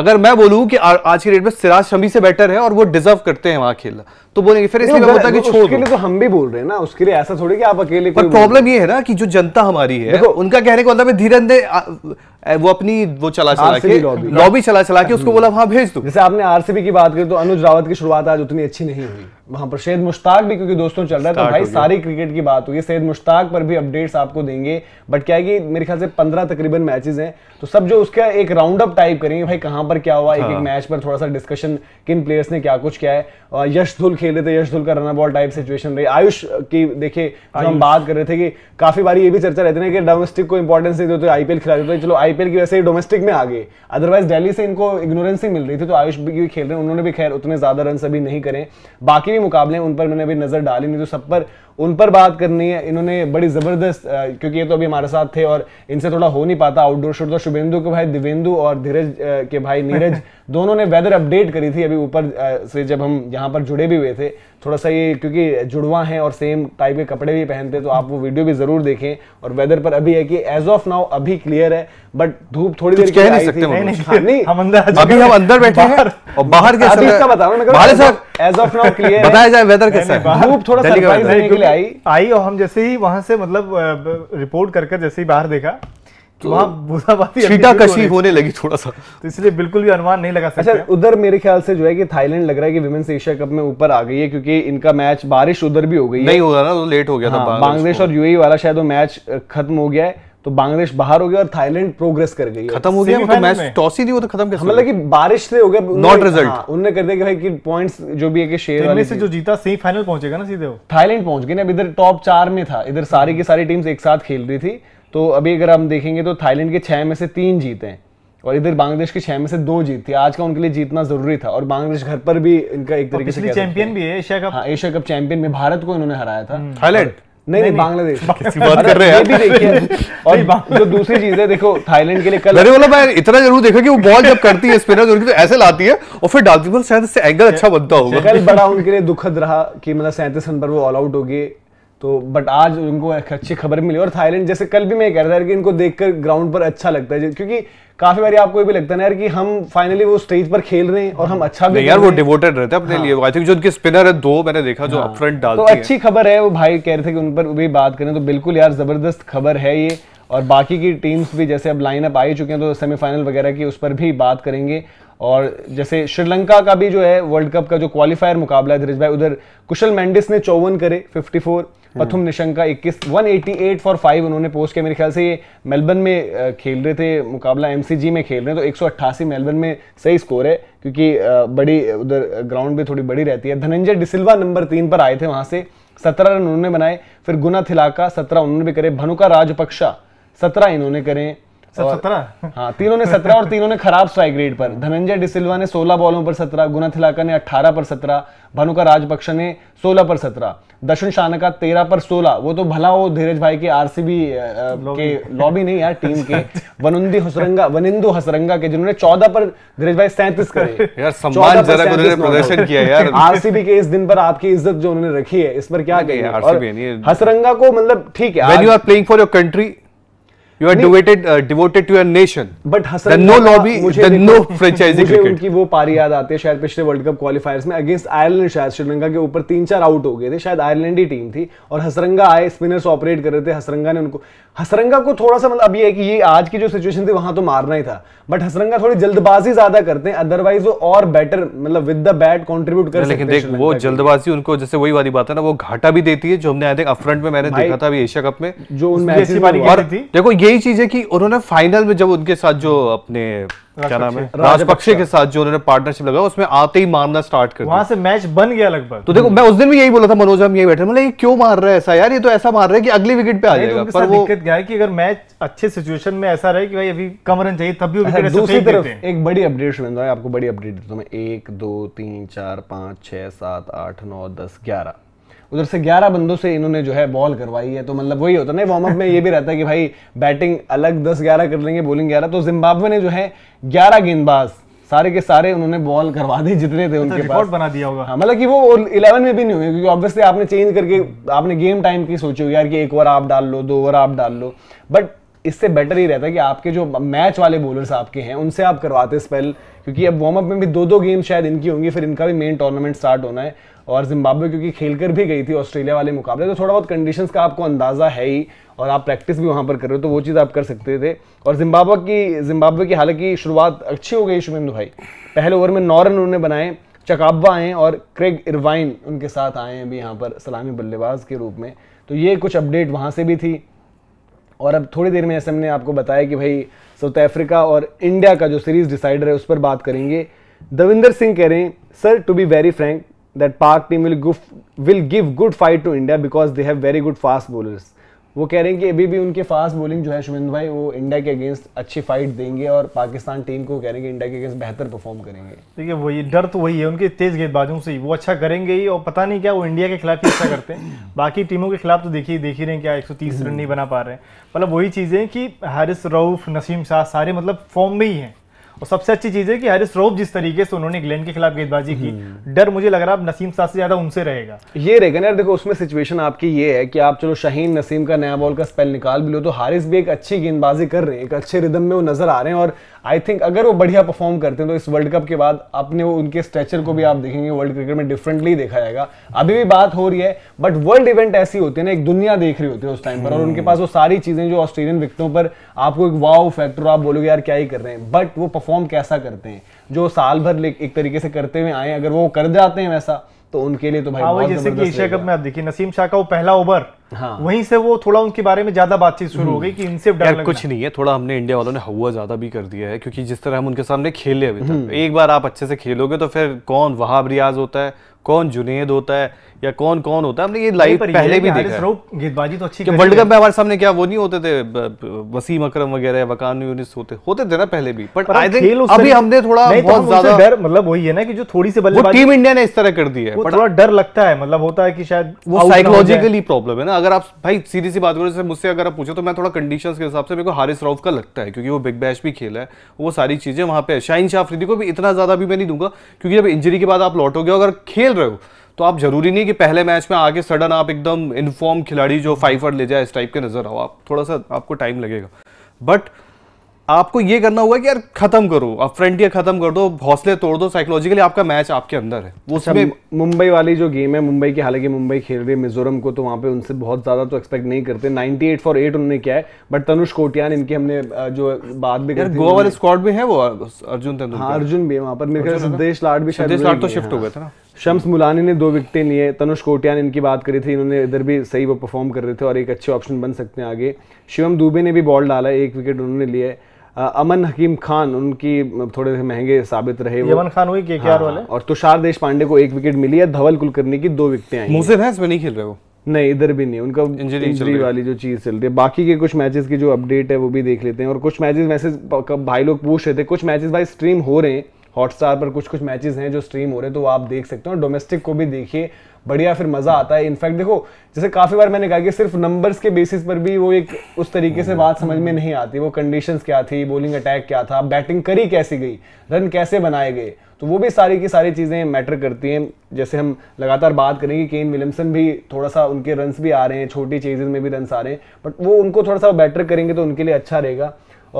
अगर मैं बोलूँ कि आज की डेट में सिराज शमी से बेटर है और वो डिजर्व करते हैं वहाँ खेलना तो बोलेंगे फिर इसलिए होता है कि छोड़ उसके लिए तो हम भी बोल रहे हैं ना उसके लिए ऐसा थोड़ी कि आप अकेले पर प्रॉब्लम ये है ना कि जो जनता हमारी है उनका कहने का मतलब धीरे धीरे वो अपनी वो चला चला के लॉबी चला चला के उसको बोला वहां भेज दो जैसे आपने आरसीबी की बात करी तो अनुज रावत की शुरुआत आज उतनी अच्छी नहीं हुई वहां पर सैयद मुश्ताक भी क्योंकि दोस्तों चल रहा है तो भाई सारी क्रिकेट की बात हुई सैयद मुश्ताक पर भी अपडेट्स आपको देंगे बट क्या है कि मेरे ख्याल से पंद्रह तकरीबन मैचेस हैं तो सब जो उसका एक राउंड अप टाइप करेंगे भाई कहां पर क्या हुआ एक एक मैच पर थोड़ा सा डिस्कशन किन प्लेयर्स ने क्या कुछ किया है यश धुल खेल रहे थे यश धुल का रनर बॉल टाइप सिचुएशन रही आयुष की देखिए जो हम बात कर रहे थे कि काफी बार ये भी चर्चा रहती है कि डोमेस्टिक को इंपॉर्टेंस नहीं देते आईपीएल खिला देते चलो आईपीएल की वजह से डोमेस्टिक में आ गए अदरवाइज डेली से इनको इग्नोरेंस ही मिल रही थी तो आयुष भी खेल रहे हैं उन्होंने भी खैर उतने ज्यादा रन अभी नहीं करें बाकी भी मुकाबले उन पर मैंने अभी नजर डाली नहीं तो सब पर उन पर बात करनी है इन्होंने बड़ी जबरदस्त क्योंकि ये तो अभी हमारे साथ थे और इनसे थोड़ा हो नहीं पाता आउटडोर शूट तो शुभेंदु के भाई दिवेंदु और धीरज के भाई नीरज दोनों ने वेदर अपडेट करी थी अभी ऊपर से जब हम यहाँ पर जुड़े भी हुए थे थोड़ा सा ये क्योंकि जुड़वा हैं और सेम टाइप के कपड़े भी पहनते तो आप वो वीडियो भी जरूर देखें और वेदर पर अभी है कि एज ऑफ नाउ अभी क्लियर है बट धूप थोड़ी देर कह नहीं सकते हाँ, अभी हम अंदर बैठे हैं और बाहर के आई आई और हम जैसे ही वहां से मतलब रिपोर्ट कर जैसे ही बाहर देखा तो छीटा कशी होने लगी थोड़ा सा तो इसलिए बिल्कुल भी अनुमान नहीं लगा अच्छा, सकते अच्छा उधर मेरे ख्याल से जो है कि थाईलैंड लग रहा है कि विमेंस एशिया कप में ऊपर आ गई है क्योंकि इनका मैच बारिश उधर भी हो गई नहीं होगा ना तो लेट हो गया था हाँ, बांग्लादेश तो। और यूएई वाला शायद वो मैच खत्म हो गया है तो बांग्लादेश बाहर हो गया और थाईलैंड प्रोग्रेस कर गई खत्म हो गया मतलब मैच टॉस ही नहीं हुआ तो खत्म कैसे मतलब कि बारिश से हो गया नॉट रिजल्ट हाँ, उन्होंने कर दिया कि भाई कि पॉइंट्स जो भी है कि शेयर तो वाले से जो जीता सेमी फाइनल पहुंचेगा ना सीधे वो थाईलैंड पहुंच गई ना अब इधर टॉप चार में था इधर सारी की सारी टीम्स एक साथ खेल रही थी तो अभी अगर हम देखेंगे तो थाईलैंड के छः में से तीन जीते हैं और इधर बांग्लादेश के छह में से दो जीत थी आज का उनके लिए जीतना जरूरी था और बांग्लादेश घर पर भी इनका एक तरीके से चैंपियन भी है एशिया कप हाँ एशिया कप चैंपियन में भारत को इन्होंने हराया था हम्म। थाईलैंड नहीं नहीं बांग्लादेश बात कर रहे हैं और जो दूसरी चीज है देखो थाईलैंड के लिए कल बोला मैं इतना जरूर देखा कि वो बॉल जब करती है स्पिनर तो उनकी तो ऐसे लाती है और फिर डालती है शायद एंगल अच्छा बनता होगा कल बड़ा उनके लिए दुखद रहा कि मतलब सैंतीस रन पर वो ऑल आउट होगी तो बट आज उनको एक अच्छी खबर मिली और थाईलैंड जैसे कल भी मैं कह रहा था कि इनको देखकर ग्राउंड पर अच्छा लगता है क्योंकि काफी बार आपको ये भी लगता है ना यार कि हम फाइनली वो स्टेज पर खेल रहे हैं और हम अच्छा भी यार वो डिवोटेड रहते हैं अपने हाँ। लिए आई थिंक जो उनके स्पिनर है दो मैंने देखा जो हाँ। अपफ्रंट डालते तो अच्छी खबर है वो भाई कह रहे थे कि उन पर भी बात करें तो बिल्कुल यार जबरदस्त खबर है ये और बाकी की टीम्स भी जैसे अब लाइन अप आ ही चुके हैं तो सेमीफाइनल वगैरह की उस पर भी बात करेंगे और जैसे श्रीलंका का भी जो है वर्ल्ड कप का जो क्वालिफायर मुकाबला है धीरज भाई उधर कुशल मैंडिस ने चौवन करे 54 प्रथम हम्म। निशंका इक्कीस one eighty eight for five उन्होंने पोस्ट किया मेरे ख्याल से ये मेलबर्न में खेल रहे थे मुकाबला एमसीजी में खेल रहे हैं तो एक सौ अट्ठासी मेलबर्न में सही स्कोर है क्योंकि बड़ी उधर ग्राउंड भी थोड़ी बड़ी रहती है धनंजय डिसिल्वा नंबर तीन पर आए थे वहाँ से सत्रह रन उन्होंने बनाए फिर गुना थिलाका सत्रह उन्होंने भी करे भनुका राजपक्षा सत्रह इन्होंने करें सत्रह हाँ तीनों ने सत्रह और तीनों ने खराब स्ट्राइक रेट पर धनंजय डिसिल्वा ने सोलह बॉलों पर सत्रह गुना थिलाकर ने अट्ठारह पर सत्रह भानुका राजपक्ष ने सोलह पर सत्रह दशुन शानका तेरह पर सोलह वो तो भला वो धीरज भाई के आरसीबी के लॉबी नहीं यार टीम के वनुंदी हसरंगा वनिंदु हसरंगा के जिन्होंने चौदह पर धीरज भाई सैंतीस करे यार सम्मान जरा उन्होंने प्रदर्शन किया यार आरसीबी के इस दिन पर आपकी इज्जत जो उन्होंने रखी है इस पर क्या कही हसरंगा को मतलब ठीक है you are playing for your country you are devoted devoted to your but no lobby no franchise मुझे उनकी वो पारी याद आती है शायद पिछले वर्ल्ड कप क्वालिफायर्स में अगेंस्ट आयरलैंड शायद श्रीलंका के ऊपर तीन चार आउट हो गए थे शायद आयरलैंड ही टीम थी और हसरंगा आए स्पिनर्स ऑपरेट कर रहे थे हसरंगा ने उनको हसरंगा को थोड़ा सा मतलब अब ये है कि ये आज की जो सिचुएशन थी वहां तो मारना ही था बट हसरंगा थोड़ी जल्दबाजी ज्यादा करते हैं अदरवाइज वो और बेटर मतलब विद द बैट कॉन्ट्रीब्यूट कर लेकिन देख वो जल्दबाजी उनको जैसे वही वाली बात है ना वो घाटा भी देती है जो हमने आया थे अफ्रंट में मैंने देखा था अभी एशिया कप में जो उनमें देखो यही चीज है कि उन्होंने फाइनल में जब उनके साथ जो अपने क्या नाम है राजपक्षे के साथ जो उन्होंने पार्टनरशिप लगा उसमें आते ही मारना स्टार्ट कर वहां से मैच बन गया लगभग तो देखो मैं उस दिन भी यही बोला था मनोज हम यही बैठे मतलब क्यों मार रहा है ऐसा यार ये तो ऐसा मार रहे हैं कि अगली विकेट पे आ तो जाएगा पर वो दिक्कत क्या है कि अगर मैच अच्छे सिचुएशन में ऐसा रहे कि भाई अभी कम रन चाहिए तब भी दूसरी तरफ एक बड़ी अपडेट सुन आपको बड़ी अपडेट देता हूँ एक दो तीन चार पांच छह सात आठ नौ दस ग्यारह उधर से 11 बंदों से इन्होंने जो है बॉल करवाई है तो मतलब वही होता है ना वार्म अप में ये भी रहता है कि भाई बैटिंग अलग 10-11 कर लेंगे बॉलिंग 11 तो जिम्बाब्वे ने जो है 11 गेंदबाज सारे के सारे उन्होंने बॉल करवा दी जितने थे तो उनके पास बना दिया होगा हाँ, मतलब कि वो इलेवन में भी नहीं हुए क्योंकि ऑब्वियसली आपने चेंज करके आपने गेम टाइम की सोची होगी यार कि एक ओवर आप डाल लो दो ओवर आप डाल लो बट इससे बेटर ही रहता है कि आपके जो मैच वाले बॉलर्स आपके हैं उनसे आप करवाते स्पेल क्योंकि अब वार्म अप में भी दो दो गेम शायद इनकी होंगी फिर इनका भी मेन टूर्नामेंट स्टार्ट होना है और जिम्बाब्वे क्योंकि खेल कर भी गई थी ऑस्ट्रेलिया वाले मुकाबले तो थोड़ा बहुत कंडीशंस का आपको अंदाज़ा है ही और आप प्रैक्टिस भी वहाँ पर कर रहे हो तो वो चीज़ आप कर सकते थे और जिम्बाब्वे की जिम्बाब्वे की हालांकि शुरुआत अच्छी हो गई शुभेंदु भाई पहले ओवर में नौ रन उन्होंने बनाए चकाबा आए और क्रेग इरवाइन उनके साथ आए अभी यहाँ पर सलामी बल्लेबाज के रूप में तो ये कुछ अपडेट वहाँ से भी थी और अब थोड़ी देर में ऐसे हमने आपको बताया कि भाई साउथ अफ्रीका और इंडिया का जो सीरीज़ डिसाइडर है उस पर बात करेंगे दविंदर सिंह कह रहे हैं sir to be very frank that Pak team will give will give good fight to India because they have very good fast bowlers. वो कह रहे हैं कि अभी भी उनके फास्ट बॉलिंग जो है शुभिंद भाई वो इंडिया के अगेंस्ट अच्छी फाइट देंगे और पाकिस्तान टीम को कह रहे हैं कि इंडिया के अगेंस्ट बेहतर परफॉर्म करेंगे ठीक है वही डर तो वही है उनके तेज गेंदबाजों से ही वो अच्छा करेंगे ही और पता नहीं क्या वो इंडिया के खिलाफ ही अच्छा करते हैं बाकी टीमों के खिलाफ तो देखिए देख ही रहे हैं क्या एक रन नहीं बना पा रहे हैं मतलब वही चीज़ें कि हारिस रऊफ नसीम शाह सारे मतलब फॉर्म में ही हैं और सबसे अच्छी चीज़ है कि हरिस रोप जिस तरीके से उन्होंने इंग्लैंड के खिलाफ गेंदबाजी की हम्म। डर मुझे लग रहा है नसीम साहब से ज़्यादा उनसे रहेगा ये रहेगा ना यार देखो उसमें सिचुएशन आपकी ये है कि आप चलो शहीन नसीम का नया बॉल का स्पेल निकाल भी लो तो हारिस भी एक अच्छी गेंदबाजी कर रहे हैं एक अच्छे रिदम में वो नजर आ रहे हैं और आई थिंक अगर वो बढ़िया परफॉर्म करते हैं तो इस वर्ल्ड कप के बाद अपने वो उनके स्ट्रेचर को भी आप देखेंगे वर्ल्ड क्रिकेट में डिफरेंटली देखा जाएगा अभी भी बात हो रही है बट वर्ल्ड इवेंट ऐसी होती है ना एक दुनिया देख रही होती है उस टाइम पर और उनके हम्म। पास वो सारी चीजें जो ऑस्ट्रेलियन विकटों पर आपको एक वाव फैक्टर आप बोलोगे यार क्या ही कर रहे हैं बट वो परफॉर्म कैसा करते हैं जो साल भर एक तरीके से करते हुए आए अगर वो कर जाते हैं वैसा तो उनके लिए तो भाई हाँ, जैसे कि एशिया कप में आप देखिए नसीम शाह का वो पहला ओवर हाँ। वहीं से वो थोड़ा उनके बारे में ज्यादा बातचीत शुरू हो हम्म। गई कि इनसे डर कुछ नहीं है थोड़ा हमने इंडिया वालों ने हवा ज्यादा भी कर दिया है क्योंकि जिस तरह हम उनके सामने खेले अभी तक हम्म। एक बार आप अच्छे से खेलोगे तो फिर कौन वहाब रियाज होता है कौन जुनेद होता है या कौन कौन होता है हमने ये लाइव पहले भी देखा गेंदबाजी तो अच्छी वर्ल्ड कप में हमारे सामने क्या वो नहीं होते थे वसीम अकरम वगैरह वकान यूनिस होते होते थे ना पहले भी बट आई थिंक अभी हमने थोड़ा तो बहुत ज्यादा डर मतलब वही है ना कि जो थोड़ी सी बल्लेबाजी टीम इंडिया ने इस तरह कर दी है थोड़ा डर लगता है मतलब होता है कि शायद वो साइकोलॉजिकली प्रॉब्लम है ना ना अगर आप भाई सीधी सी बात करो जैसे मुझसे अगर आप पूछो तो मैं थोड़ा कंडीशंस के हिसाब से मेरे को हारिस राउफ का लगता है क्योंकि वो बिग बैश भी खेला है वो सारी चीज़ें वहाँ पे शाइन शाह अफरीदी को भी इतना ज़्यादा भी मैं नहीं दूंगा क्योंकि जब इंजरी के बाद आप लौटोगे अगर खेल रहे हो तो आप जरूरी नहीं कि पहले मैच में आके सडन आप एकदम इन्फॉर्म खिलाड़ी जो फाइफर ले जाए इस टाइप के नज़र आओ आप थोड़ा सा आपको टाइम लगेगा बट आपको ये करना होगा कि यार खत्म करो आप फ्रंटियर खत्म कर दो हौसले तोड़ दो साइकोलॉजिकली आपका मैच आपके अंदर है वो अच्छा, सब मुंबई वाली जो गेम है मुंबई की हालांकि मुंबई खेल रही है मिजोरम को तो वहाँ पे उनसे बहुत ज़्यादा तो एक्सपेक्ट नहीं करते 98 फॉर 8 उन्होंने किया है बट तनुष कोटियान इनके हमने जो बात भी कर गोवा वाले स्क्वाड में है वो अर्जुन तेंदुलकर हाँ अर्जुन भी है वहाँ पर मेरे सिद्धेश लाड भी सिद्धेश लाड तो शिफ्ट हो हाँ। गए थे ना शम्स मुलानी ने दो विकटें लिए तनुष कोटियान इनकी बात करी थी इन्होंने इधर भी सही वो परफॉर्म कर रहे थे और एक अच्छे ऑप्शन बन सकते हैं आगे शिवम दुबे ने भी बॉल डाला एक विकेट उन्होंने लिया है अमन हकीम खान उनकी थोड़े से महंगे साबित रहे यमन खान हुई के हाँ, वाले और तुषार देश पांडे को एक विकेट मिली है धवल कुलकर्णी की दो विकेटें आई मुझे भैंस में नहीं खेल रहे वो नहीं इधर भी नहीं उनका इंजरी, इंजरी वाली जो चीज़ चल रही है बाकी के कुछ मैचेस की जो अपडेट है वो भी देख लेते हैं और कुछ मैचेस मैसेज भाई लोग पूछ रहे थे कुछ मैचेस भाई स्ट्रीम हो रहे हैं हॉटस्टार पर कुछ कुछ मैचेस हैं जो स्ट्रीम हो रहे हैं तो आप देख सकते हो डोमेस्टिक को भी देखिए बढ़िया फिर मज़ा आता है इनफैक्ट देखो जैसे काफ़ी बार मैंने कहा कि सिर्फ नंबर्स के बेसिस पर भी वो एक उस तरीके से बात समझ में नहीं आती वो कंडीशंस क्या थी बॉलिंग अटैक क्या था बैटिंग करी कैसी गई रन कैसे बनाए गए तो वो भी सारी की सारी चीज़ें मैटर करती हैं जैसे हम लगातार बात करें कि केन विलियमसन भी थोड़ा सा उनके रन भी आ रहे हैं छोटी चीज़ें में भी रन आ रहे हैं बट वो उनको थोड़ा सा बेटर करेंगे तो उनके लिए अच्छा रहेगा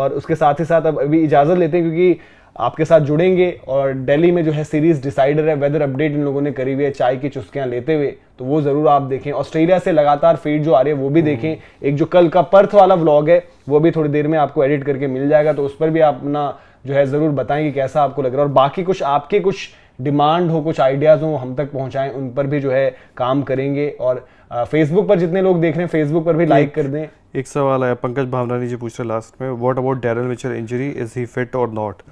और उसके साथ ही साथ अब अभी इजाज़त लेते हैं क्योंकि आपके साथ जुड़ेंगे और दिल्ली में जो है सीरीज डिसाइडर है वेदर अपडेट इन लोगों ने करी हुई है चाय की चुस्कियां लेते हुए तो वो जरूर आप देखें ऑस्ट्रेलिया से लगातार फीड जो आ रही है वो भी हम्म। देखें एक जो कल का पर्थ वाला व्लॉग है वो भी थोड़ी देर में आपको एडिट करके मिल जाएगा तो उस पर भी आप अपना जो है ज़रूर बताएं कि कैसा आपको लग रहा है और बाकी कुछ आपके कुछ डिमांड हो कुछ आइडियाज़ हो हम तक पहुंचाएं उन पर भी जो है काम करेंगे और फेसबुक पर जितने लोग देख रहे हैं फेसबुक पर भी लाइक कर दें एक सवाल आया पंकज भावनानी जी पूछ रहे लास्ट में what about Daryl Mitchell injury is he fit और नॉट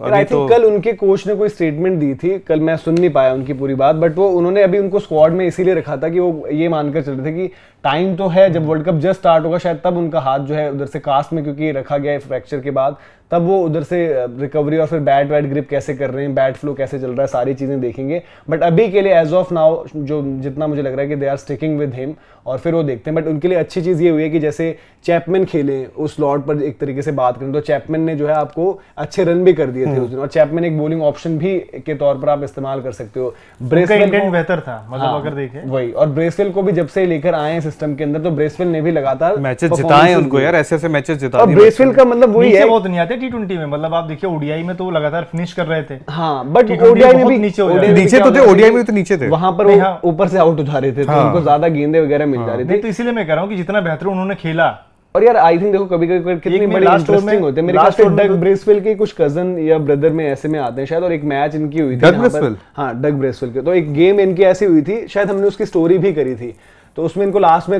आई थिंक तो- कल उनके कोच ने कोई स्टेटमेंट दी थी कल मैं सुन नहीं पाया उनकी पूरी बात बट वो उन्होंने अभी उनको स्क्वाड में इसीलिए रखा था कि वो ये मानकर चल रहे थे कि टाइम तो है जब world hmm. Cup just start होगा शायद तब उनका हाथ जो है उधर से कास्ट में क्योंकि रखा गया है फ्रैक्चर के बाद तब वो उधर से रिकवरी और फिर बैट वैट ग्रिप कैसे कर रहे हैं बैट फ्लो कैसे चल रहा है सारी चीज़ें देखेंगे बट अभी के लिए एज ऑफ नाउ जो जितना मुझे लग रहा है कि they are sticking with him और फिर वो देखते हैं बट उनके लिए अच्छी चीज़ ये हुई है कि जैसे चैपमैन खेले उस लॉट पर एक तरीके से बात करें तो चैपमैन ने जो है आपको अच्छे रन भी कर दिए थे हम्म। उस दिन और चैपमैन एक बोलिंग ऑप्शन भी के तौर पर आप इस्तेमाल कर सकते हो ब्रेसवेल बेहतर था मतलब हाँ, अगर देखें वही और ब्रेसवेल को भी जब से लेकर आए हैं सिस्टम के अंदर तो ब्रेसवेल ने भी लगातार मैचेस जिताए उनको यार ऐसे ऐसे मैचेस जिताए ब्रेसवेल का मतलब वही है बहुत नहीं आते टी ट्वेंटी में मतलब आप देखिए ओडीआई में तो लगातार फिनिश कर रहे थे हाँ बट ओडीआई तो में भी नीचे नीचे तो थे ओडीआई में तो नीचे थे वहां पर हाँ। ऊपर से आउट उठा रहे थे तो हाँ। उनको ज्यादा गेंदे वगैरह मिल हाँ। जा रही थी तो इसीलिए मैं कह रहा हूँ की जितना बेहतर उन्होंने खेला और यार आई थिंक देखो कभी कभी कितनी बड़ी इंटरेस्टिंग होते हैं मेरे ख्याल से डग ब्रेसवेल तो- के कुछ कजन या ब्रदर में ऐसे में आते हैं शायद और एक मैच इनकी हुई थी डग ब्रेसवेल हाँ डग ब्रेसवेल के तो एक गेम इनकी ऐसी हुई थी शायद हमने उसकी स्टोरी भी करी थी तो उसमें इनको लास्ट में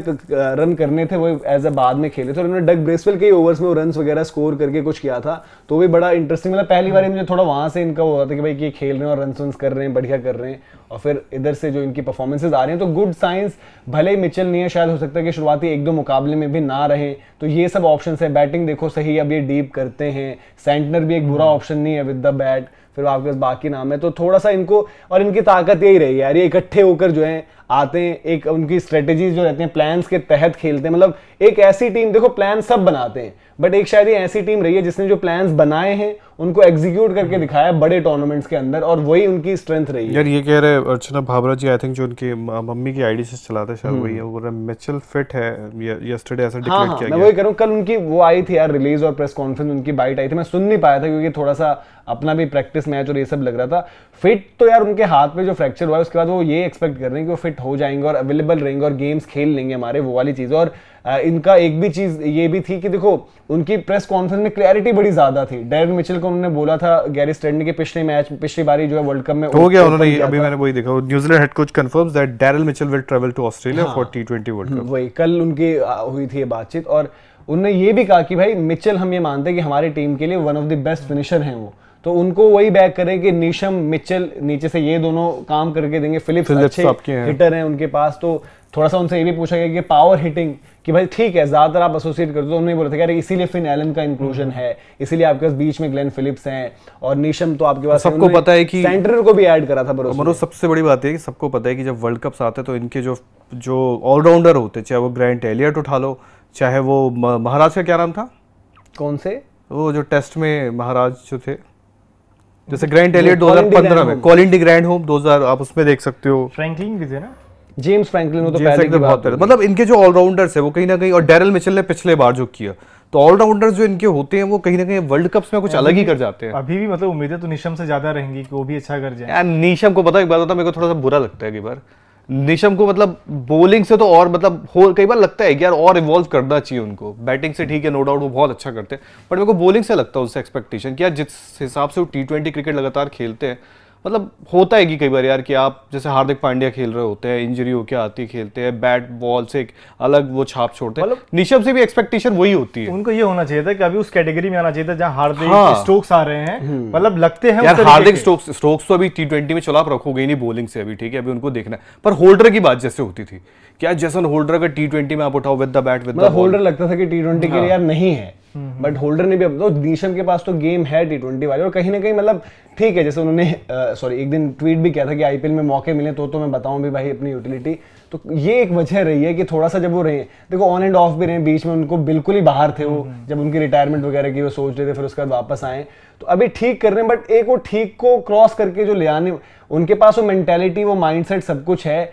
रन करने थे वो एज अ बाद में खेले थे और इन्होंने डग ब्रेसवेल के ओवर्स में वो रन वगैरह स्कोर करके कुछ किया था तो भी बड़ा इंटरेस्टिंग मतलब पहली बार मुझे थोड़ा वहाँ से इनका हुआ था कि भाई ये खेल रहे हैं और रन वन कर रहे हैं बढ़िया कर रहे हैं और फिर इधर से जो इनकी परफॉर्मेंसेज आ रही हैं तो गुड साइंस भले ही मिचल नहीं है शायद हो सकता है कि शुरुआती एक दो मुकाबले में भी ना रहे तो ये सब ऑप्शन है बैटिंग देखो सही अब ये डीप करते हैं सेंटनर भी एक बुरा ऑप्शन हम्म। नहीं है विद द बैट फिर आपके पास बाकी नाम है तो थोड़ा सा इनको और इनकी ताकत यही रही है यार ये इकट्ठे होकर जो है आते हैं एक उनकी स्ट्रेटजीज जो रहते हैं प्लान्स के तहत खेलते हैं मतलब एक ऐसी टीम देखो प्लान सब बनाते हैं बट एक शायद ऐसी टीम रही है जिसने जो प्लान बनाए हैं उनको एग्जीक्यूट करके हम्म। दिखाया बड़े टूर्नामेंट्स के अंदर और वही उनकी स्ट्रेंथ रही है यार ये कह रहे हैं अर्चना भावरा जी आई थिंक जो उनकी मम्मी की आईडी से चलाते शायद वही है हम्म। वो मिचेल फिट है यस्टरडे ऐसा डिक्लेयर हाँ, हाँ, किया मैं वही करूँ कल उनकी वो आई थी यार रिलीज और प्रेस कॉन्फ्रेंस उनकी बाइट आई थी मैं सुन नहीं पाया था क्योंकि थोड़ा सा अपना भी प्रैक्टिस मैच और ये सब लग रहा था फिट तो यार उनके हाथ में जो फ्रैक्चर हुआ है उसके बाद वो ये एक्सपेक्ट कर रहे हैं कि वो फिट हो जाएंगे और अवेलेबल रहेंगे और गेम्स खेल लेंगे हमारे वो वाली चीज़ और इनका एक भी चीज़ ये भी थी कि देखो उनकी प्रेस कॉन्फ्रेंस में क्लैरिटी बड़ी ज़्यादा थी डेरन मिचल को उन्होंने बोला था गैरी स्टैंड के पिछले मैच पिछली बारी जो है वर्ल्ड कप में हो गया उन्होंने अभी मैंने वही देखा New Zealand head coach confirms that Daryl Mitchell will travel to Australia for T twenty world cup वही कल उनकी हुई थी ये बातचीत और उन्होंने ये भी कहा कि भाई मिचल हम ये मानते हैं कि हमारी टीम के लिए one of the best finisher हैं वो तो उनको वही बैक करें कि नीशम मिचल नीचे से ये दोनों काम करके देंगे फिलिप्स, अच्छे हिटर हैं उनके पास तो थोड़ा सा उनसे ये भी पूछा गया कि पावर हिटिंग कि भाई ठीक है ज़्यादातर आप एसोसिएट करते हो तो उन्होंने बोला था कि अरे इसीलिए फिन एलन का इंक्लूजन हम्म। है इसीलिए आपके पास बीच में ग्लेन फिलिप्स हैं और नीशम तो आपके पास सबको पता है कि सेंटर को भी ऐड करा था मनो सबसे बड़ी बात है कि सबको पता है कि जब वर्ल्ड कप्स आते हैं तो इनके जो जो ऑलराउंडर होते चाहे वो ग्रैंड एलियट उठा लो चाहे वो महाराज का क्या नाम था कौन से वो जो टेस्ट में महाराज जो थे जैसे ग्रैंड एलियट 2015 में कॉलिन डी ग्रैंड होम 2000 आप उसमें देख सकते हो फ्रैंकलिन भी थे ना जेम्स फ्रैंकलिन तो पहले की बात है मतलब इनके जो ऑलराउंडर्स है वो कहीं ना कहीं और डेरल मिचेल ने पिछले बार जो किया तो ऑलराउंडर्स जो इनके होते हैं वो कहीं ना कहीं वर्ल्ड कप्स में कुछ अलग ही कर जाते हैं अभी भी मतलब उम्मीदें तो निशम से ज्यादा रहेंगी कि वो भी अच्छा कर जाए निशम को पता एक बात तो होता मेरे को थोड़ा सा बुरा लगता है कई बार निशम को मतलब बोलिंग से तो और मतलब हो कई बार लगता है कि यार और इवॉल्व करना चाहिए उनको बैटिंग से ठीक है नो डाउट वो बहुत अच्छा करते हैं बट मेरे को बोलिंग से लगता है उससे एक्सपेक्टेशन कि यार जिस हिसाब से वो टी ट्वेंटी क्रिकेट लगातार खेलते हैं मतलब होता है कि कई बार यार कि आप जैसे हार्दिक पांड्या खेल रहे होते हैं इंजरी होकर आती खेलते हैं बैट बॉल से एक अलग वो छाप छोड़ते हैं मतलब निशब से भी एक्सपेक्टेशन वही होती है उनको ये होना चाहिए था कि अभी उस कैटेगरी में आना चाहिए था जहाँ हार्दिक हाँ। स्ट्रोक्स आ रहे हैं हम्म। मतलब लगते हैं यार हार्दिक स्ट्रोक्स स्ट्रोक्स तो अभी टी ट्वेंटी में चलो आप रखोगे नहीं बॉलिंग से अभी ठीक है अभी उनको देखना है पर होल्डर की बात जैसे होती थी क्या जैसन होल्डर अगर टी ट्वेंटी में आप उठाओ with the bat with Holder लगता था कि टी ट्वेंटी के लिए हाँ। यार नहीं है बट होल्डर ने भी अब तो दीशम के पास तो गेम है टी ट्वेंटी वाले और कहीं ना कहीं मतलब ठीक है जैसे उन्होंने सॉरी एक दिन ट्वीट भी किया था कि आईपीएल में मौके मिले तो तो मैं बताऊं भी भाई अपनी यूटिलिटी तो ये एक वजह रही है कि थोड़ा सा जब वो रहे देखो ऑन एंड ऑफ भी रहे बीच में उनको बिल्कुल ही बाहर थे वो जब उनकी रिटायरमेंट वगैरह की वो सोच रहे थे फिर उसके बाद वापस आए तो अभी ठीक कर रहे हैं बट एक वो ठीक को क्रॉस करके जो ले आने उनके पास वो मैंटेलिटी वो माइंड सब कुछ है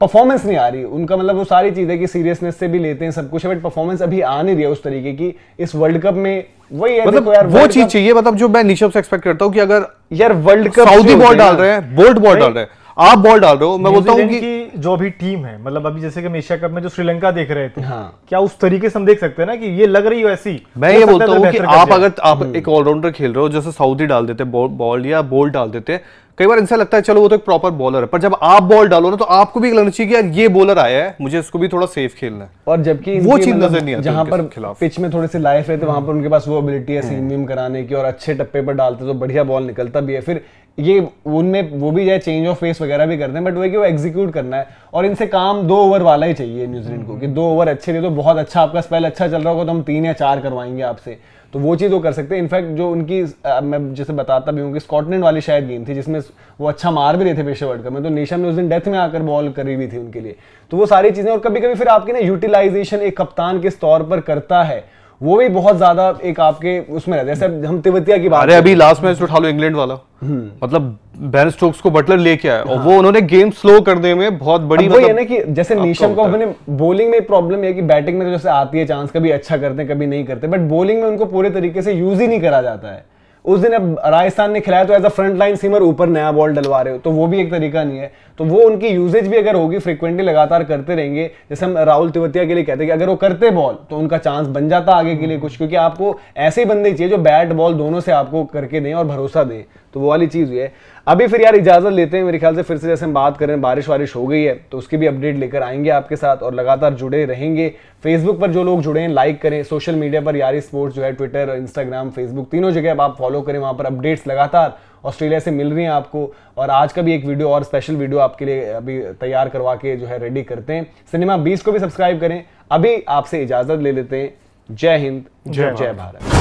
परफॉर्मेंस नहीं आ रही उनका मतलब वो सारी चीज़ें कि सीरियसनेस से भी लेते हैं सब कुछ बट परफॉर्मेंस अभी आ नहीं रही है उस तरीके की इस वर्ल्ड कप में वही है मतलब यार वो चीज चाहिए मतलब जो मैं निशब से एक्सपेक्ट करता हूँ कि अगर यार वर्ल्ड कप सऊदी बॉल डाल रहे हैं बोल्ट बॉल डाल रहे हैं आप बॉल डाल रहे हो मैं बोलता हूँ कि जो भी टीम है मतलब अभी जैसे कि हम एशिया कप में जो श्रीलंका देख रहे थे हाँ। क्या उस तरीके से हम देख सकते हैं ना कि ये लग रही हो ऐसी मैं ये बोलता हूँ कि आप अगर आप हम्म। एक ऑलराउंडर खेल रहे हो जैसे साउथी डाल देते बॉल या बोल्ट डाल देते कई बार इंसान लगता है चलो वो तो एक प्रॉपर बॉलर है पर जब आप बॉल डालो ना तो आपको भी लगना चाहिए कि यार ये बॉलर आया है मुझे इसको भी थोड़ा सेफ खेलना है और जबकि वो चीज मतलब नजर नहीं आती जहां पर पिच में थोड़े से लाइफ रहते तो वहां पर हम्म। उनके पास वो एबिलिटी है सीम हम्म। कराने की और अच्छे टप्पे पर डालते तो बढ़िया बॉल निकलता भी है फिर ये उनमें वो भी जाए चेंज ऑफ फेस वगैरह भी करते हैं बट वो है कि वो एग्जीक्यूट करना है और इनसे काम दो ओवर वाला ही चाहिए न्यूजीलैंड को कि हम्म। दो ओवर अच्छे दे दो तो बहुत अच्छा आपका स्पेल अच्छा चल रहा होगा तो हम तीन या चार करवाएंगे आपसे तो वो चीज़ वो कर सकते हैं इनफैक्ट जो उनकी आ, मैं जैसे बताता भी हूँ कि स्कॉटलैंड वाली शायद गेम थी जिसमें वो अच्छा मार भी रहे थे पेशे वर्ल्ड कप में तो नेशन ने उस दिन डेथ में आकर बॉल करी हुई थी उनके लिए तो वो सारी चीज़ें और कभी कभी फिर आपकी ना यूटिलाइजेशन एक कप्तान किस तौर पर करता है वो भी बहुत ज्यादा एक आपके उसमें रहता है जैसे हम तिवतिया की बात अरे अभी लास्ट मैच तो उठा लो इंग्लैंड वाला हम्म। मतलब बैन स्टोक्स को बटलर लेके आया हाँ। और वो हाँ। उन्होंने गेम स्लो करने में बहुत बड़ी मतलब ना कि जैसे नीशम को मैंने बोलिंग में प्रॉब्लम है कि बैटिंग में तो जैसे आती है चांस कभी अच्छा करते हैं कभी नहीं करते बट बॉलिंग में उनको पूरे तरीके से यूज ही नहीं करा जाता है उस दिन अब राजस्थान ने खिलाया तो as a front line seamer ऊपर नया बॉल डलवा रहे हो तो वो भी एक तरीका नहीं है तो वो उनकी यूजेज भी अगर होगी फ्रिक्वेंटली लगातार करते रहेंगे जैसे हम राहुल तिवतिया के लिए कहते हैं कि अगर वो करते बॉल तो उनका चांस बन जाता आगे के लिए कुछ क्योंकि आपको ऐसे ही बंदे चाहिए जो बैट बॉल दोनों से आपको करके दें और भरोसा दें तो वो वाली चीज़ हुई है अभी फिर यार इजाज़त लेते हैं मेरे ख्याल से फिर से जैसे हम बात करें बारिश वारिश हो गई है तो उसकी भी अपडेट लेकर आएंगे आपके साथ और लगातार जुड़े रहेंगे फेसबुक पर जो लोग जुड़े हैं लाइक करें सोशल मीडिया पर यारी स्पोर्ट्स जो है ट्विटर इंस्टाग्राम फेसबुक तीनों जगह अब आप फॉलो करें वहाँ पर अपडेट्स लगातार ऑस्ट्रेलिया से मिल रही हैं आपको और आज का भी एक वीडियो और स्पेशल वीडियो आपके लिए अभी तैयार करवा के जो है रेडी करते हैं सिनेमा बीस को भी सब्सक्राइब करें अभी आपसे इजाज़त ले लेते हैं जय हिंद जय जय भारत